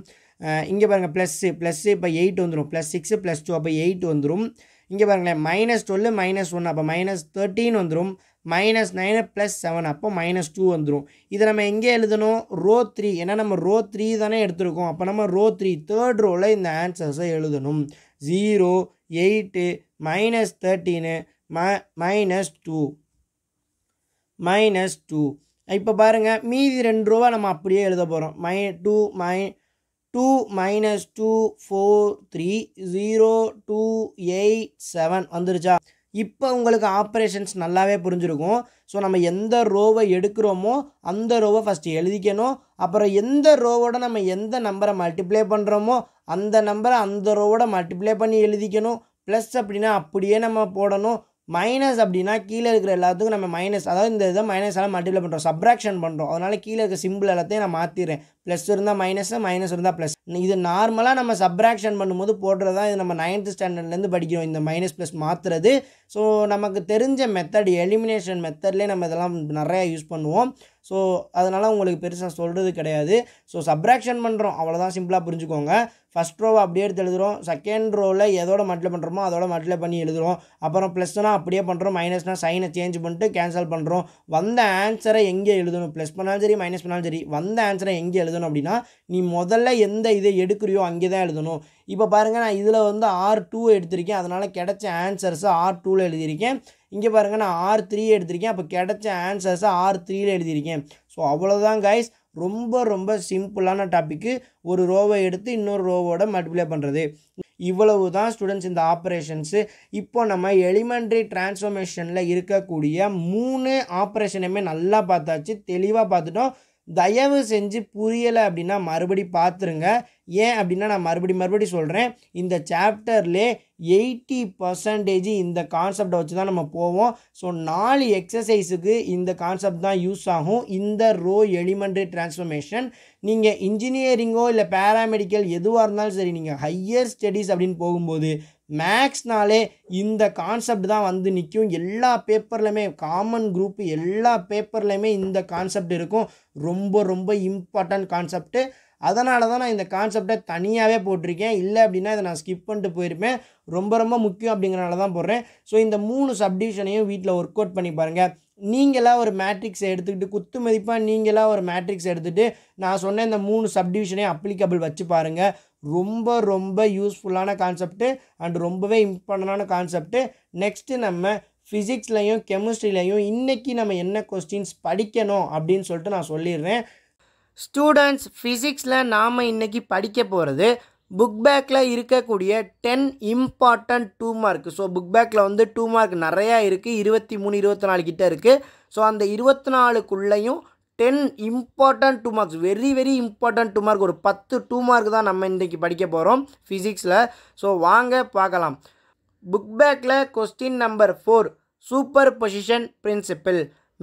இங்கே பாருங்கள் ப்ளஸ்ஸு ப்ளஸ்ஸு இப்போ எயிட் வந்துடும் ப்ளஸ் சிக்ஸு ப்ளஸ் டூ அப்போ எயிட் வந்துடும் இங்கே பாருங்களேன் மைனஸ் டுவெல் மைனஸ் ஒன் அப்போ மைனஸ் தேர்ட்டின் வந்துடும் மைனஸ் நைனு ப்ளஸ் செவன் அப்போ மைனஸ் டூ வந்துடும் இதை நம்ம எங்கே எழுதணும் ரோ த்ரீ ஏன்னா நம்ம ரோ த்ரீ தானே எடுத்திருக்கோம் அப்போ நம்ம ரோ த்ரீ தேர்ட் ரோவில் இந்த ஆன்சர்ஸை எழுதணும் ஜீரோ எயிட்டு மைனஸ் தேர்ட்டீனு ம மைனஸ் டூ மைனஸ் டூ இப்போ பாருங்கள் மீதி ரெண்டு ரூபா நம்ம அப்படியே எழுத போகிறோம் மை டூ மை two minus two four three zero two eight seven வந்துருச்சா இப்போ உங்களுக்கு ஆப்ரேஷன்ஸ் நல்லாவே புரிஞ்சிருக்கும் ஸோ நம்ம எந்த ரோவை எடுக்கிறோமோ அந்த ரோவை ஃபஸ்ட்டு எழுதிக்கணும் அப்புறம் எந்த ரோவோட நம்ம எந்த நம்பரை மல்டிப்ளை பண்ணுறோமோ அந்த நம்பரை அந்த ரோவோட மல்டிப்ளை பண்ணி எழுதிக்கணும் ப்ளஸ் அப்படின்னா அப்படியே நம்ம போடணும் மைனஸ் அப்படின்னா கீழே இருக்கிற எல்லாத்துக்கும் நம்ம மைனஸ் அதாவது இந்த இதை எல்லாம் மல்டிப்ளை பண்ணுறோம் சப்ராக்ஷன் பண்ணுறோம் அதனால் கீழே இருக்க சிம்பிள் எல்லாத்தையும் நான் மாற்றிடுறேன் ப்ளஸ் இருந்தால் மைனஸு மைனஸ் இருந்தால் ப்ளஸ் இது நார்மலாக நம்ம சப்ராக்ஷன் பண்ணும்போது போடுறது தான் இது நம்ம நைன்த் ஸ்டாண்டர்ட்லேருந்து படிக்கிறோம் இந்த மைனஸ் ப்ளஸ் மாற்றுறது ஸோ நமக்கு தெரிஞ்ச மெத்தட் எலிமினேஷன் மெத்தட்லேயே நம்ம இதெல்லாம் நிறையா யூஸ் பண்ணுவோம் ஸோ அதனால் உங்களுக்கு பெருசாக சொல்கிறது கிடையாது ஸோ சப்ராக்ஷன் பண்ணுறோம் அவ்வளோதான் சிம்பிளாக புரிஞ்சுக்கோங்க ஃபஸ்ட் ரோவை அப்படியே எடுத்து எழுதுகிறோம் செகண்ட் ரோவில் எதோட மட்டில் பண்ணுறோமோ அதோட மட்டில் பண்ணி எழுதுகிறோம் அப்புறம் ப்ளஸ்னால் அப்படியே பண்ணுறோம் மைனஸ்னால் சைனை சேஞ்ச் பண்ணிட்டு கேன்சல் பண்ணுறோம் வந்த ஆன்சரை எங்கே எழுதணும் ப்ளஸ் பண்ணாலும் சரி மைனஸ் பண்ணாலும் சரி வந்த ஆன்சரை எங்கே எழுதணும் எழுதணும் அப்படின்னா நீ முதல்ல எந்த இதை எடுக்கிறியோ அங்கே தான் எழுதணும் இப்போ பாருங்கள் நான் இதில் வந்து ஆர் டூ எடுத்திருக்கேன் அதனால் கிடைச்ச ஆன்சர்ஸை ஆர் டூவில் எழுதியிருக்கேன் இங்கே பாருங்கள் நான் ஆர் த்ரீ எடுத்திருக்கேன் அப்போ கிடைச்ச ஆன்சர்ஸை ஆர் த்ரீயில் எழுதியிருக்கேன் ஸோ அவ்வளோதான் கைஸ் ரொம்ப ரொம்ப சிம்பிளான டாப்பிக்கு ஒரு ரோவை எடுத்து இன்னொரு ரோவோட மல்டிப்ளை பண்ணுறது இவ்வளவு தான் ஸ்டூடெண்ட்ஸ் இந்த ஆப்ரேஷன்ஸு இப்போ நம்ம எலிமெண்ட்ரி டிரான்ஸ்ஃபர்மேஷனில் இருக்கக்கூடிய மூணு ஆப்ரேஷனையுமே நல்லா பார்த்தாச்சு தெளிவாக பார்த்துட்டோம் தயவு செஞ்சு புரியலை அப்படின்னா மறுபடி பார்த்துருங்க ஏன் அப்படின்னா நான் மறுபடி மறுபடி சொல்கிறேன் இந்த சாப்டர்லே எயிட்டி பர்சன்டேஜ் இந்த கான்செப்டை வச்சு தான் நம்ம போவோம் ஸோ நாலு எக்ஸசைஸுக்கு இந்த கான்செப்ட் தான் யூஸ் ஆகும் இந்த ரோ எலிமெண்ட்ரி டிரான்ஸ்ஃபர்மேஷன் நீங்கள் இன்ஜினியரிங்கோ இல்லை பேராமெடிக்கல் எதுவாக இருந்தாலும் சரி நீங்கள் ஹையர் ஸ்டடீஸ் அப்படின்னு போகும்போது மேக்ஸ்னாலே இந்த கான்செப்ட் தான் வந்து நிற்கும் எல்லா பேப்பர்லையுமே காமன் குரூப் எல்லா பேப்பர்லையுமே இந்த கான்செப்ட் இருக்கும் ரொம்ப ரொம்ப இம்பார்ட்டண்ட் கான்செப்ட்டு அதனால தான் நான் இந்த கான்செப்டை தனியாகவே போட்டிருக்கேன் இல்லை அப்படின்னா இதை நான் ஸ்கிப் பண்ணிட்டு போயிருப்பேன் ரொம்ப ரொம்ப முக்கியம் அப்படிங்கிறனால தான் போடுறேன் ஸோ இந்த மூணு சப்டிவிஷனையும் வீட்டில் ஒர்க் அவுட் பண்ணி பாருங்கள் நீங்களாக ஒரு மேட்ரிக்ஸ் எடுத்துக்கிட்டு குத்து மதிப்பாக நீங்களாக ஒரு மேட்ரிக்ஸ் எடுத்துகிட்டு நான் சொன்ன இந்த மூணு சப்டிவிஷனையும் அப்ளிகபிள் வச்சு பாருங்கள் ரொம்ப ரொம்ப யூஸ்ஃபுல்லான கான்செப்டு அண்ட் ரொம்பவே இம்பார்ட்டண்டான கான்செப்ட்டு நெக்ஸ்ட்டு நம்ம ஃபிசிக்ஸ்லையும் கெமிஸ்ட்ரிலையும் இன்றைக்கி நம்ம என்ன கொஸ்டின்ஸ் படிக்கணும் அப்படின்னு சொல்லிட்டு நான் சொல்லிடுறேன் ஸ்டூடெண்ட்ஸ் ஃபிசிக்ஸில் நாம் இன்றைக்கி படிக்க போகிறது புக் பேக்கில் இருக்கக்கூடிய ten important two mark so book பேக்கில் வந்து டூ மார்க் நிறையா இருக்குது இருபத்தி மூணு இருபத்தி நாலு கிட்டே இருக்குது ஸோ அந்த இருபத்தி நாலுக்குள்ளேயும் ten important two marks very very important two mark ஒரு பத்து டூ மார்க் தான் நம்ம இன்றைக்கி படிக்க போகிறோம் ஃபிசிக்ஸில் ஸோ வாங்க பார்க்கலாம் புக் பேக்கில் question number four superposition மேற்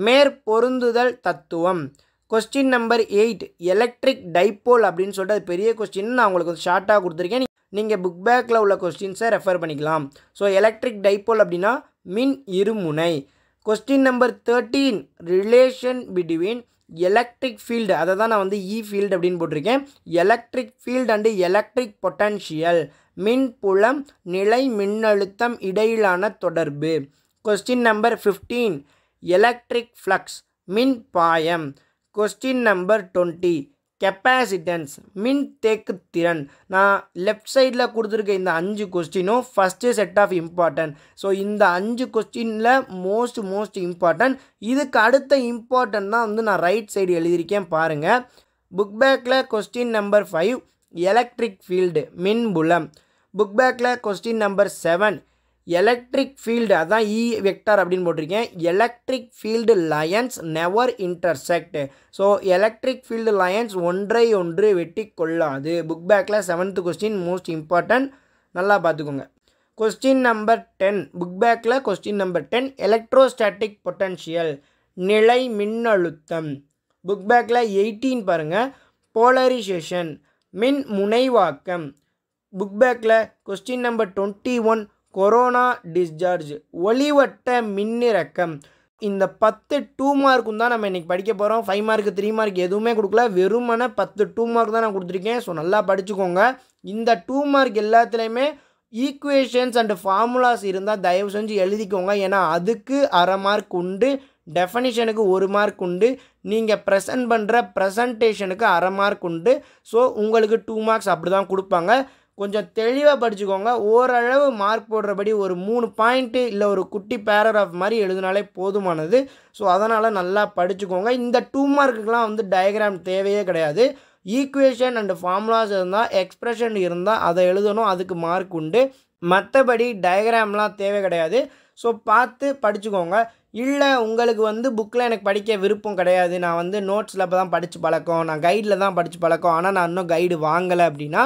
மேற்பொருந்துதல் தத்துவம் question number eight electric dipole அப்படின்னு சொல்லிட்டு அது பெரிய கொஸ்டின் நான் உங்களுக்கு வந்து ஷார்ட்டாக கொடுத்துருக்கேன் நீங்கள் புக் பேக்கில் உள்ள கொஸ்டின்ஸை ரெஃபர் பண்ணிக்கலாம் ஸோ எலக்ட்ரிக் டைப்போல் அப்படின்னா மின் இருமுனை question number thirteen relation between electric field அதை தான் நான் வந்து இ e ஃபீல்டு அப்படின்னு போட்டிருக்கேன் electric field and electric potential மின்புலம் நிலை மின்னழுத்தம் இடையிலான தொடர்பு question number fifteen electric flux மின் பாயம் கொஸ்டின் நம்பர் டுவெண்ட்டி கெப்பாசிட்டன்ஸ் மின் தேக்கு திறன் நான் லெஃப்ட் சைடில் கொடுத்துருக்க இந்த அஞ்சு கொஸ்டினும் first set of important so இந்த அஞ்சு கொஸ்டினில் மோஸ்ட் மோஸ்ட் இம்பார்ட்டன்ட் இதுக்கு அடுத்த இம்பார்ட்டன்ட் தான் வந்து நான் ரைட் சைடு எழுதியிருக்கேன் பாருங்கள் புக் பேக்கில் question number five electric field மின்புலம் புக் பேக்கில் question number seven electric field அதுதான் இ வெக்டர் அப்படின்னு போட்டிருக்கேன் electric field lines never intersect so electric field lines ஒன்றை ஒன்று வெட்டி கொள்ளாது புக் பேக்கில் செவன்த்து கொஸ்டின் மோஸ்ட் இம்பார்ட்டன்ட் நல்லா பார்த்துக்கோங்க கொஸ்டின் நம்பர் டென் புக் பேக்கில் question number ten electrostatic potential நிலை மின்னழுத்தம் புக் பேக்கில் எயிட்டீன் பாருங்கள் போலரிசேஷன் மின் முனைவாக்கம் புக் பேக்கில் question number twenty one corona discharge ஒளிவட்ட மின்னிறக்கம் இந்த பத்து டூ மார்க்கும் தான் நம்ம இன்றைக்கி படிக்க போகிறோம் ஃபைவ் மார்க் த்ரீ மார்க் எதுவுமே கொடுக்கல வெறுமனை பத்து டூ மார்க் தான் நான் கொடுத்துருக்கேன் ஸோ நல்லா படிச்சுக்கோங்க இந்த டூ மார்க் எல்லாத்துலேயுமே ஈக்குவேஷன்ஸ் அண்டு ஃபார்முலாஸ் இருந்தால் தயவு செஞ்சு எழுதிக்கோங்க ஏன்னா அதுக்கு அரை மார்க் உண்டு டெஃபனிஷனுக்கு ஒரு மார்க் உண்டு நீங்கள் ப்ரெசன்ட் பண்ணுற ப்ரெசன்டேஷனுக்கு அரை மார்க் உண்டு ஸோ உங்களுக்கு டூ மார்க்ஸ் அப்படி தான் கொடுப்பாங்க கொஞ்சம் தெளிவாக படிச்சுக்கோங்க ஓரளவு மார்க் போடுறபடி ஒரு மூணு பாயிண்ட்டு இல்லை ஒரு குட்டி பேராகிராஃப் மாதிரி எழுதினாலே போதுமானது ஸோ அதனால் நல்லா படிச்சுக்கோங்க இந்த டூ மார்க்குக்கெலாம் வந்து டயக்ராம் தேவையே கிடையாது ஈக்குவேஷன் அண்டு ஃபார்முலாஸ் இருந்தால் எக்ஸ்ப்ரெஷன் இருந்தால் அதை எழுதணும் அதுக்கு மார்க் உண்டு மற்றபடி டயக்ராம்லாம் தேவை கிடையாது ஸோ பார்த்து படிச்சுக்கோங்க இல்லை உங்களுக்கு வந்து புக்கில் எனக்கு படிக்க விருப்பம் கிடையாது நான் வந்து நோட்ஸில் தான் படித்து பழக்கம் நான் கைடில் தான் படித்து பழக்கம் ஆனால் நான் இன்னும் கைடு வாங்கலை அப்படின்னா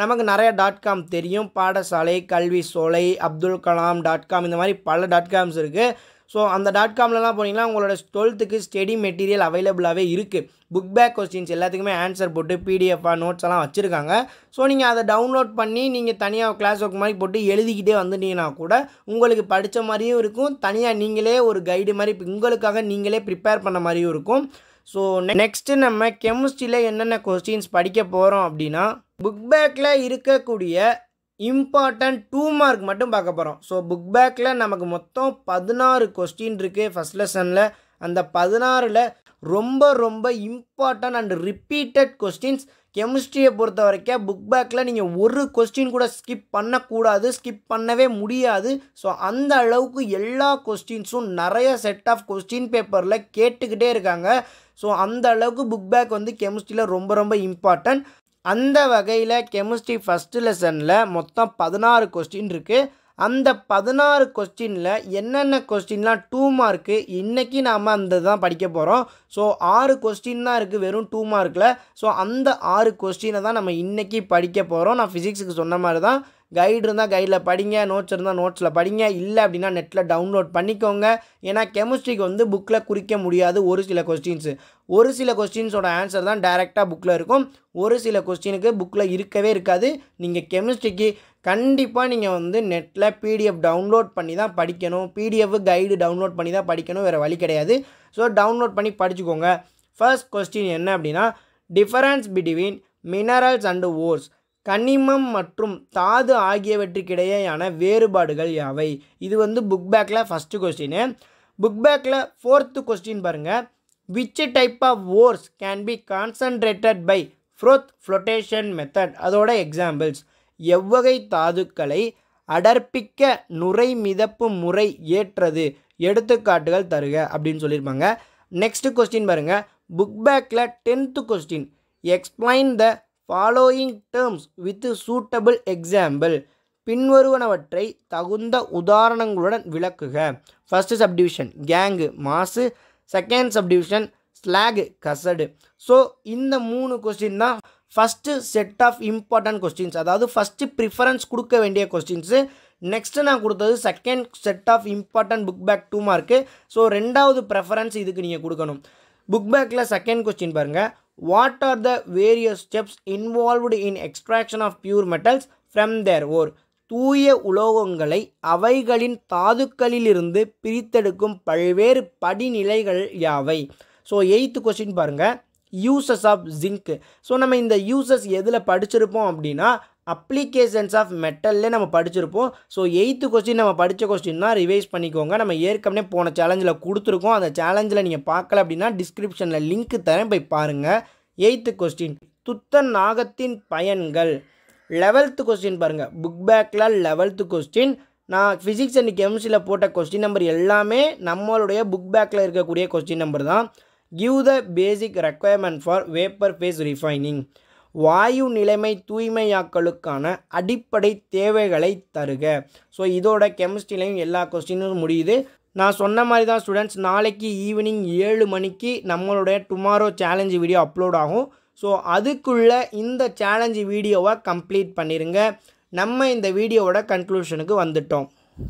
நமக்கு நிறைய டாட் காம் தெரியும் பாடசாலை கல்வி சோலை அப்துல் கலாம் டாட் காம் இந்த மாதிரி பல டாட் காம்ஸ் இருக்குது ஸோ அந்த டாட் காம்லலாம் போனீங்கன்னா உங்களோட டுவெல்த்துக்கு ஸ்டடி மெட்டீரியல் அவைலபிளாகவே இருக்குது புக் பேக் கொஸ்டின்ஸ் எல்லாத்துக்குமே ஆன்சர் போட்டு பிடிஎஃபாக நோட்ஸ் எல்லாம் வச்சுருக்காங்க ஸோ நீங்கள் அதை டவுன்லோட் பண்ணி நீங்கள் தனியாக கிளாஸ் ஒர்க் மாதிரி போட்டு எழுதிக்கிட்டே வந்துட்டீங்கன்னா கூட உங்களுக்கு படித்த மாதிரியும் இருக்கும் தனியாக நீங்களே ஒரு கைடு மாதிரி உங்களுக்காக நீங்களே ப்ரிப்பேர் பண்ண மாதிரியும் இருக்கும் ஸோ நெக்ஸ்ட்டு நம்ம கெமிஸ்ட்ரியில் என்னென்ன கொஸ்டின்ஸ் படிக்க போகிறோம் அப்படின்னா புக் பேக்கில் இருக்கக்கூடிய இம்பார்ட்டன்ட் டூ மார்க் மட்டும் பார்க்க போகிறோம் ஸோ புக் பேக்கில் நமக்கு மொத்தம் பதினாறு கொஸ்டின் இருக்குது ஃபஸ்ட் லெசனில் அந்த பதினாறில் ரொம்ப ரொம்ப இம்பார்ட்டன்ட் அண்ட் ரிப்பீட்டட் கொஸ்டின்ஸ் கெமிஸ்ட்ரியை பொறுத்த வரைக்கும் புக் பேக்கில் நீங்கள் ஒரு கொஸ்டின் கூட ஸ்கிப் பண்ணக்கூடாது ஸ்கிப் பண்ணவே முடியாது ஸோ அந்த அளவுக்கு எல்லா கொஸ்டின்ஸும் நிறைய செட் ஆஃப் கொஸ்டின் பேப்பரில் கேட்டுக்கிட்டே இருக்காங்க ஸோ அந்த அளவுக்கு புக் பேக் வந்து கெமிஸ்ட்ரியில் ரொம்ப ரொம்ப இம்பார்ட்டன்ட் அந்த வகையில் கெமிஸ்ட்ரி ஃபஸ்ட்டு லெசனில் மொத்தம் பதினாறு கொஸ்டின் இருக்குது அந்த பதினாறு கொஸ்டினில் என்னென்ன கொஸ்டின்லாம் டூ மார்க்கு இன்றைக்கி நாம் அந்த தான் படிக்க போகிறோம் ஸோ ஆறு கொஸ்டின் தான் இருக்குது வெறும் டூ மார்க்கில் ஸோ அந்த ஆறு கொஸ்டினை தான் நம்ம இன்றைக்கி படிக்க போகிறோம் நான் ஃபிசிக்ஸுக்கு சொன்ன மாதிரி தான் கைடு இருந்தால் கைடில் படிங்க நோட்ஸ் இருந்தால் நோட்ஸில் படிங்க இல்லை அப்படின்னா நெட்டில் டவுன்லோட் பண்ணிக்கோங்க ஏன்னா கெமிஸ்ட்ரிக்கு வந்து புக்கில் குறிக்க முடியாது ஒரு சில கொஸ்டின்ஸு ஒரு சில கொஸ்டின்ஸோட ஆன்சர் தான் டேரெக்டாக புக்கில் இருக்கும் ஒரு சில கொஸ்டினுக்கு புக்கில் இருக்கவே இருக்காது நீங்கள் கெமிஸ்ட்ரிக்கு கண்டிப்பாக நீங்கள் வந்து நெட்டில் பிடிஎஃப் டவுன்லோட் பண்ணி தான் படிக்கணும் பிடிஎஃப் கைடு டவுன்லோட் பண்ணி தான் படிக்கணும் வேறு வழி கிடையாது ஸோ டவுன்லோட் பண்ணி படிச்சுக்கோங்க ஃபர்ஸ்ட் கொஸ்டின் என்ன அப்படின்னா difference between minerals and ores கனிமம் மற்றும் தாது ஆகியவற்றுக்கிடையேயான வேறுபாடுகள் யாவை இது வந்து புக் பேக்கில் ஃபஸ்ட்டு கொஸ்டின் புக் பேக்கில் ஃபோர்த்து கொஸ்டின் பாருங்கள் which type of ores can be concentrated by froth flotation method அதோட எக்ஸாம்பிள்ஸ் எவ்வகை தாதுக்களை அடர்ப்பிக்க நுரை மிதப்பு முறை ஏற்றது எடுத்துக்காட்டுகள் தருக அப்படின்னு சொல்லியிருப்பாங்க நெக்ஸ்ட்டு கொஸ்டின் பாருங்கள் புக் பேக்கில் tenth question explain the following terms with suitable example பின்வருவனவற்றை தகுந்த உதாரணங்களுடன் விளக்குக ஃபஸ்ட்டு சப்டிவிஷன் கேங்கு மாசு செகண்ட் சப்டிவிஷன் ஸ்லாகு கசடு ஸோ இந்த மூணு கொஸ்டின் தான் first set of important questions அதாவது ஃபஸ்ட்டு ப்ரிஃபரன்ஸ் கொடுக்க வேண்டிய கொஸ்டின்ஸு நெக்ஸ்ட்டு நான் கொடுத்தது second set of important book back two mark so ரெண்டாவது ப்ரெஃபரன்ஸ் இதுக்கு நீங்கள் கொடுக்கணும் புக் பேக்கில் செகண்ட் கொஸ்டின் பாருங்கள் what R the various steps involved in extraction of pure metals from their ore தூய உலோகங்களை அவைகளின் தாதுக்களிலிருந்து பிரித்தெடுக்கும் பல்வேறு படிநிலைகள் யாவை ஸோ எயித்து கொஸ்டின் பாருங்கள் யூசஸ் ஆஃப் ஜிங்க்கு ஸோ நம்ம இந்த யூசஸ் எதில் படிச்சிருப்போம் அப்படின்னா அப்ளிகேஷன்ஸ் ஆஃப் மெட்டல்லே நம்ம படிச்சிருப்போம் ஸோ எயித்து கொஸ்டின் நம்ம படித்த கொஸ்டின் தான் ரிவைஸ் பண்ணிக்கோங்க நம்ம ஏற்கனவே போன சேலஞ்சில் கொடுத்துருக்கோம் அந்த சேலஞ்சில் நீங்கள் பார்க்கல அப்படின்னா டிஸ்கிரிப்ஷனில் லிங்க் தரேன் போய் பாருங்கள் எயித்து கொஸ்டின் துத்தன் நாகத்தின் பயன்கள் லெவல்த்து கொஸ்டின் பாருங்கள் புக் பேக்கில் லெவல்த்து கொஸ்டின் நான் ஃபிசிக்ஸ் அண்ட் கெமிஸ்ட்ரியில் போட்ட கொஸ்டின் நம்பர் எல்லாமே நம்மளுடைய புக் பேக்கில் இருக்கக்கூடிய கொஸ்டின் நம்பர் தான் give the basic requirement for vapour phase refining வாயு நிலைமை தூய்மையாக்கலுக்கான அடிப்படை தேவைகளை தருக ஸோ இதோட கெமிஸ்ட்ரிலையும் எல்லா கொஸ்டினும் முடியுது நான் சொன்ன மாதிரி தான் ஸ்டூடெண்ட்ஸ் நாளைக்கு ஈவினிங் ஏழு மணிக்கு நம்மளுடைய டுமாரோ சேலஞ்சு வீடியோ அப்லோட் ஆகும் ஸோ அதுக்குள்ளே இந்த சேலஞ்சு வீடியோவை கம்ப்ளீட் பண்ணிடுங்க நம்ம இந்த வீடியோவோட கன்க்ளூஷனுக்கு வந்துட்டோம்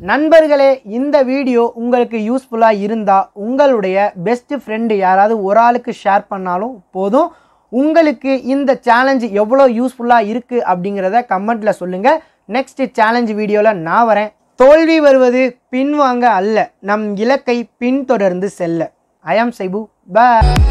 நண்பர்களே இந்த வீடியோ உங்களுக்கு யூஸ்ஃபுல்லாக இருந்தால் உங்களுடைய பெஸ்ட் ஃப்ரெண்டு யாராவது ஒரு ஆளுக்கு ஷேர் பண்ணாலும் போதும் உங்களுக்கு இந்த சேலஞ்சு எவ்வளோ யூஸ்ஃபுல்லாக இருக்குது அப்படிங்கிறத கமெண்ட்டில் சொல்லுங்கள் நெக்ஸ்ட்டு சேலஞ்ச் வீடியோவில் நான் வரேன் தோல்வி வருவது பின்வாங்க அல்ல நம் இலக்கை பின்தொடர்ந்து செல்ல ஐ ஆம் சைபு பாய்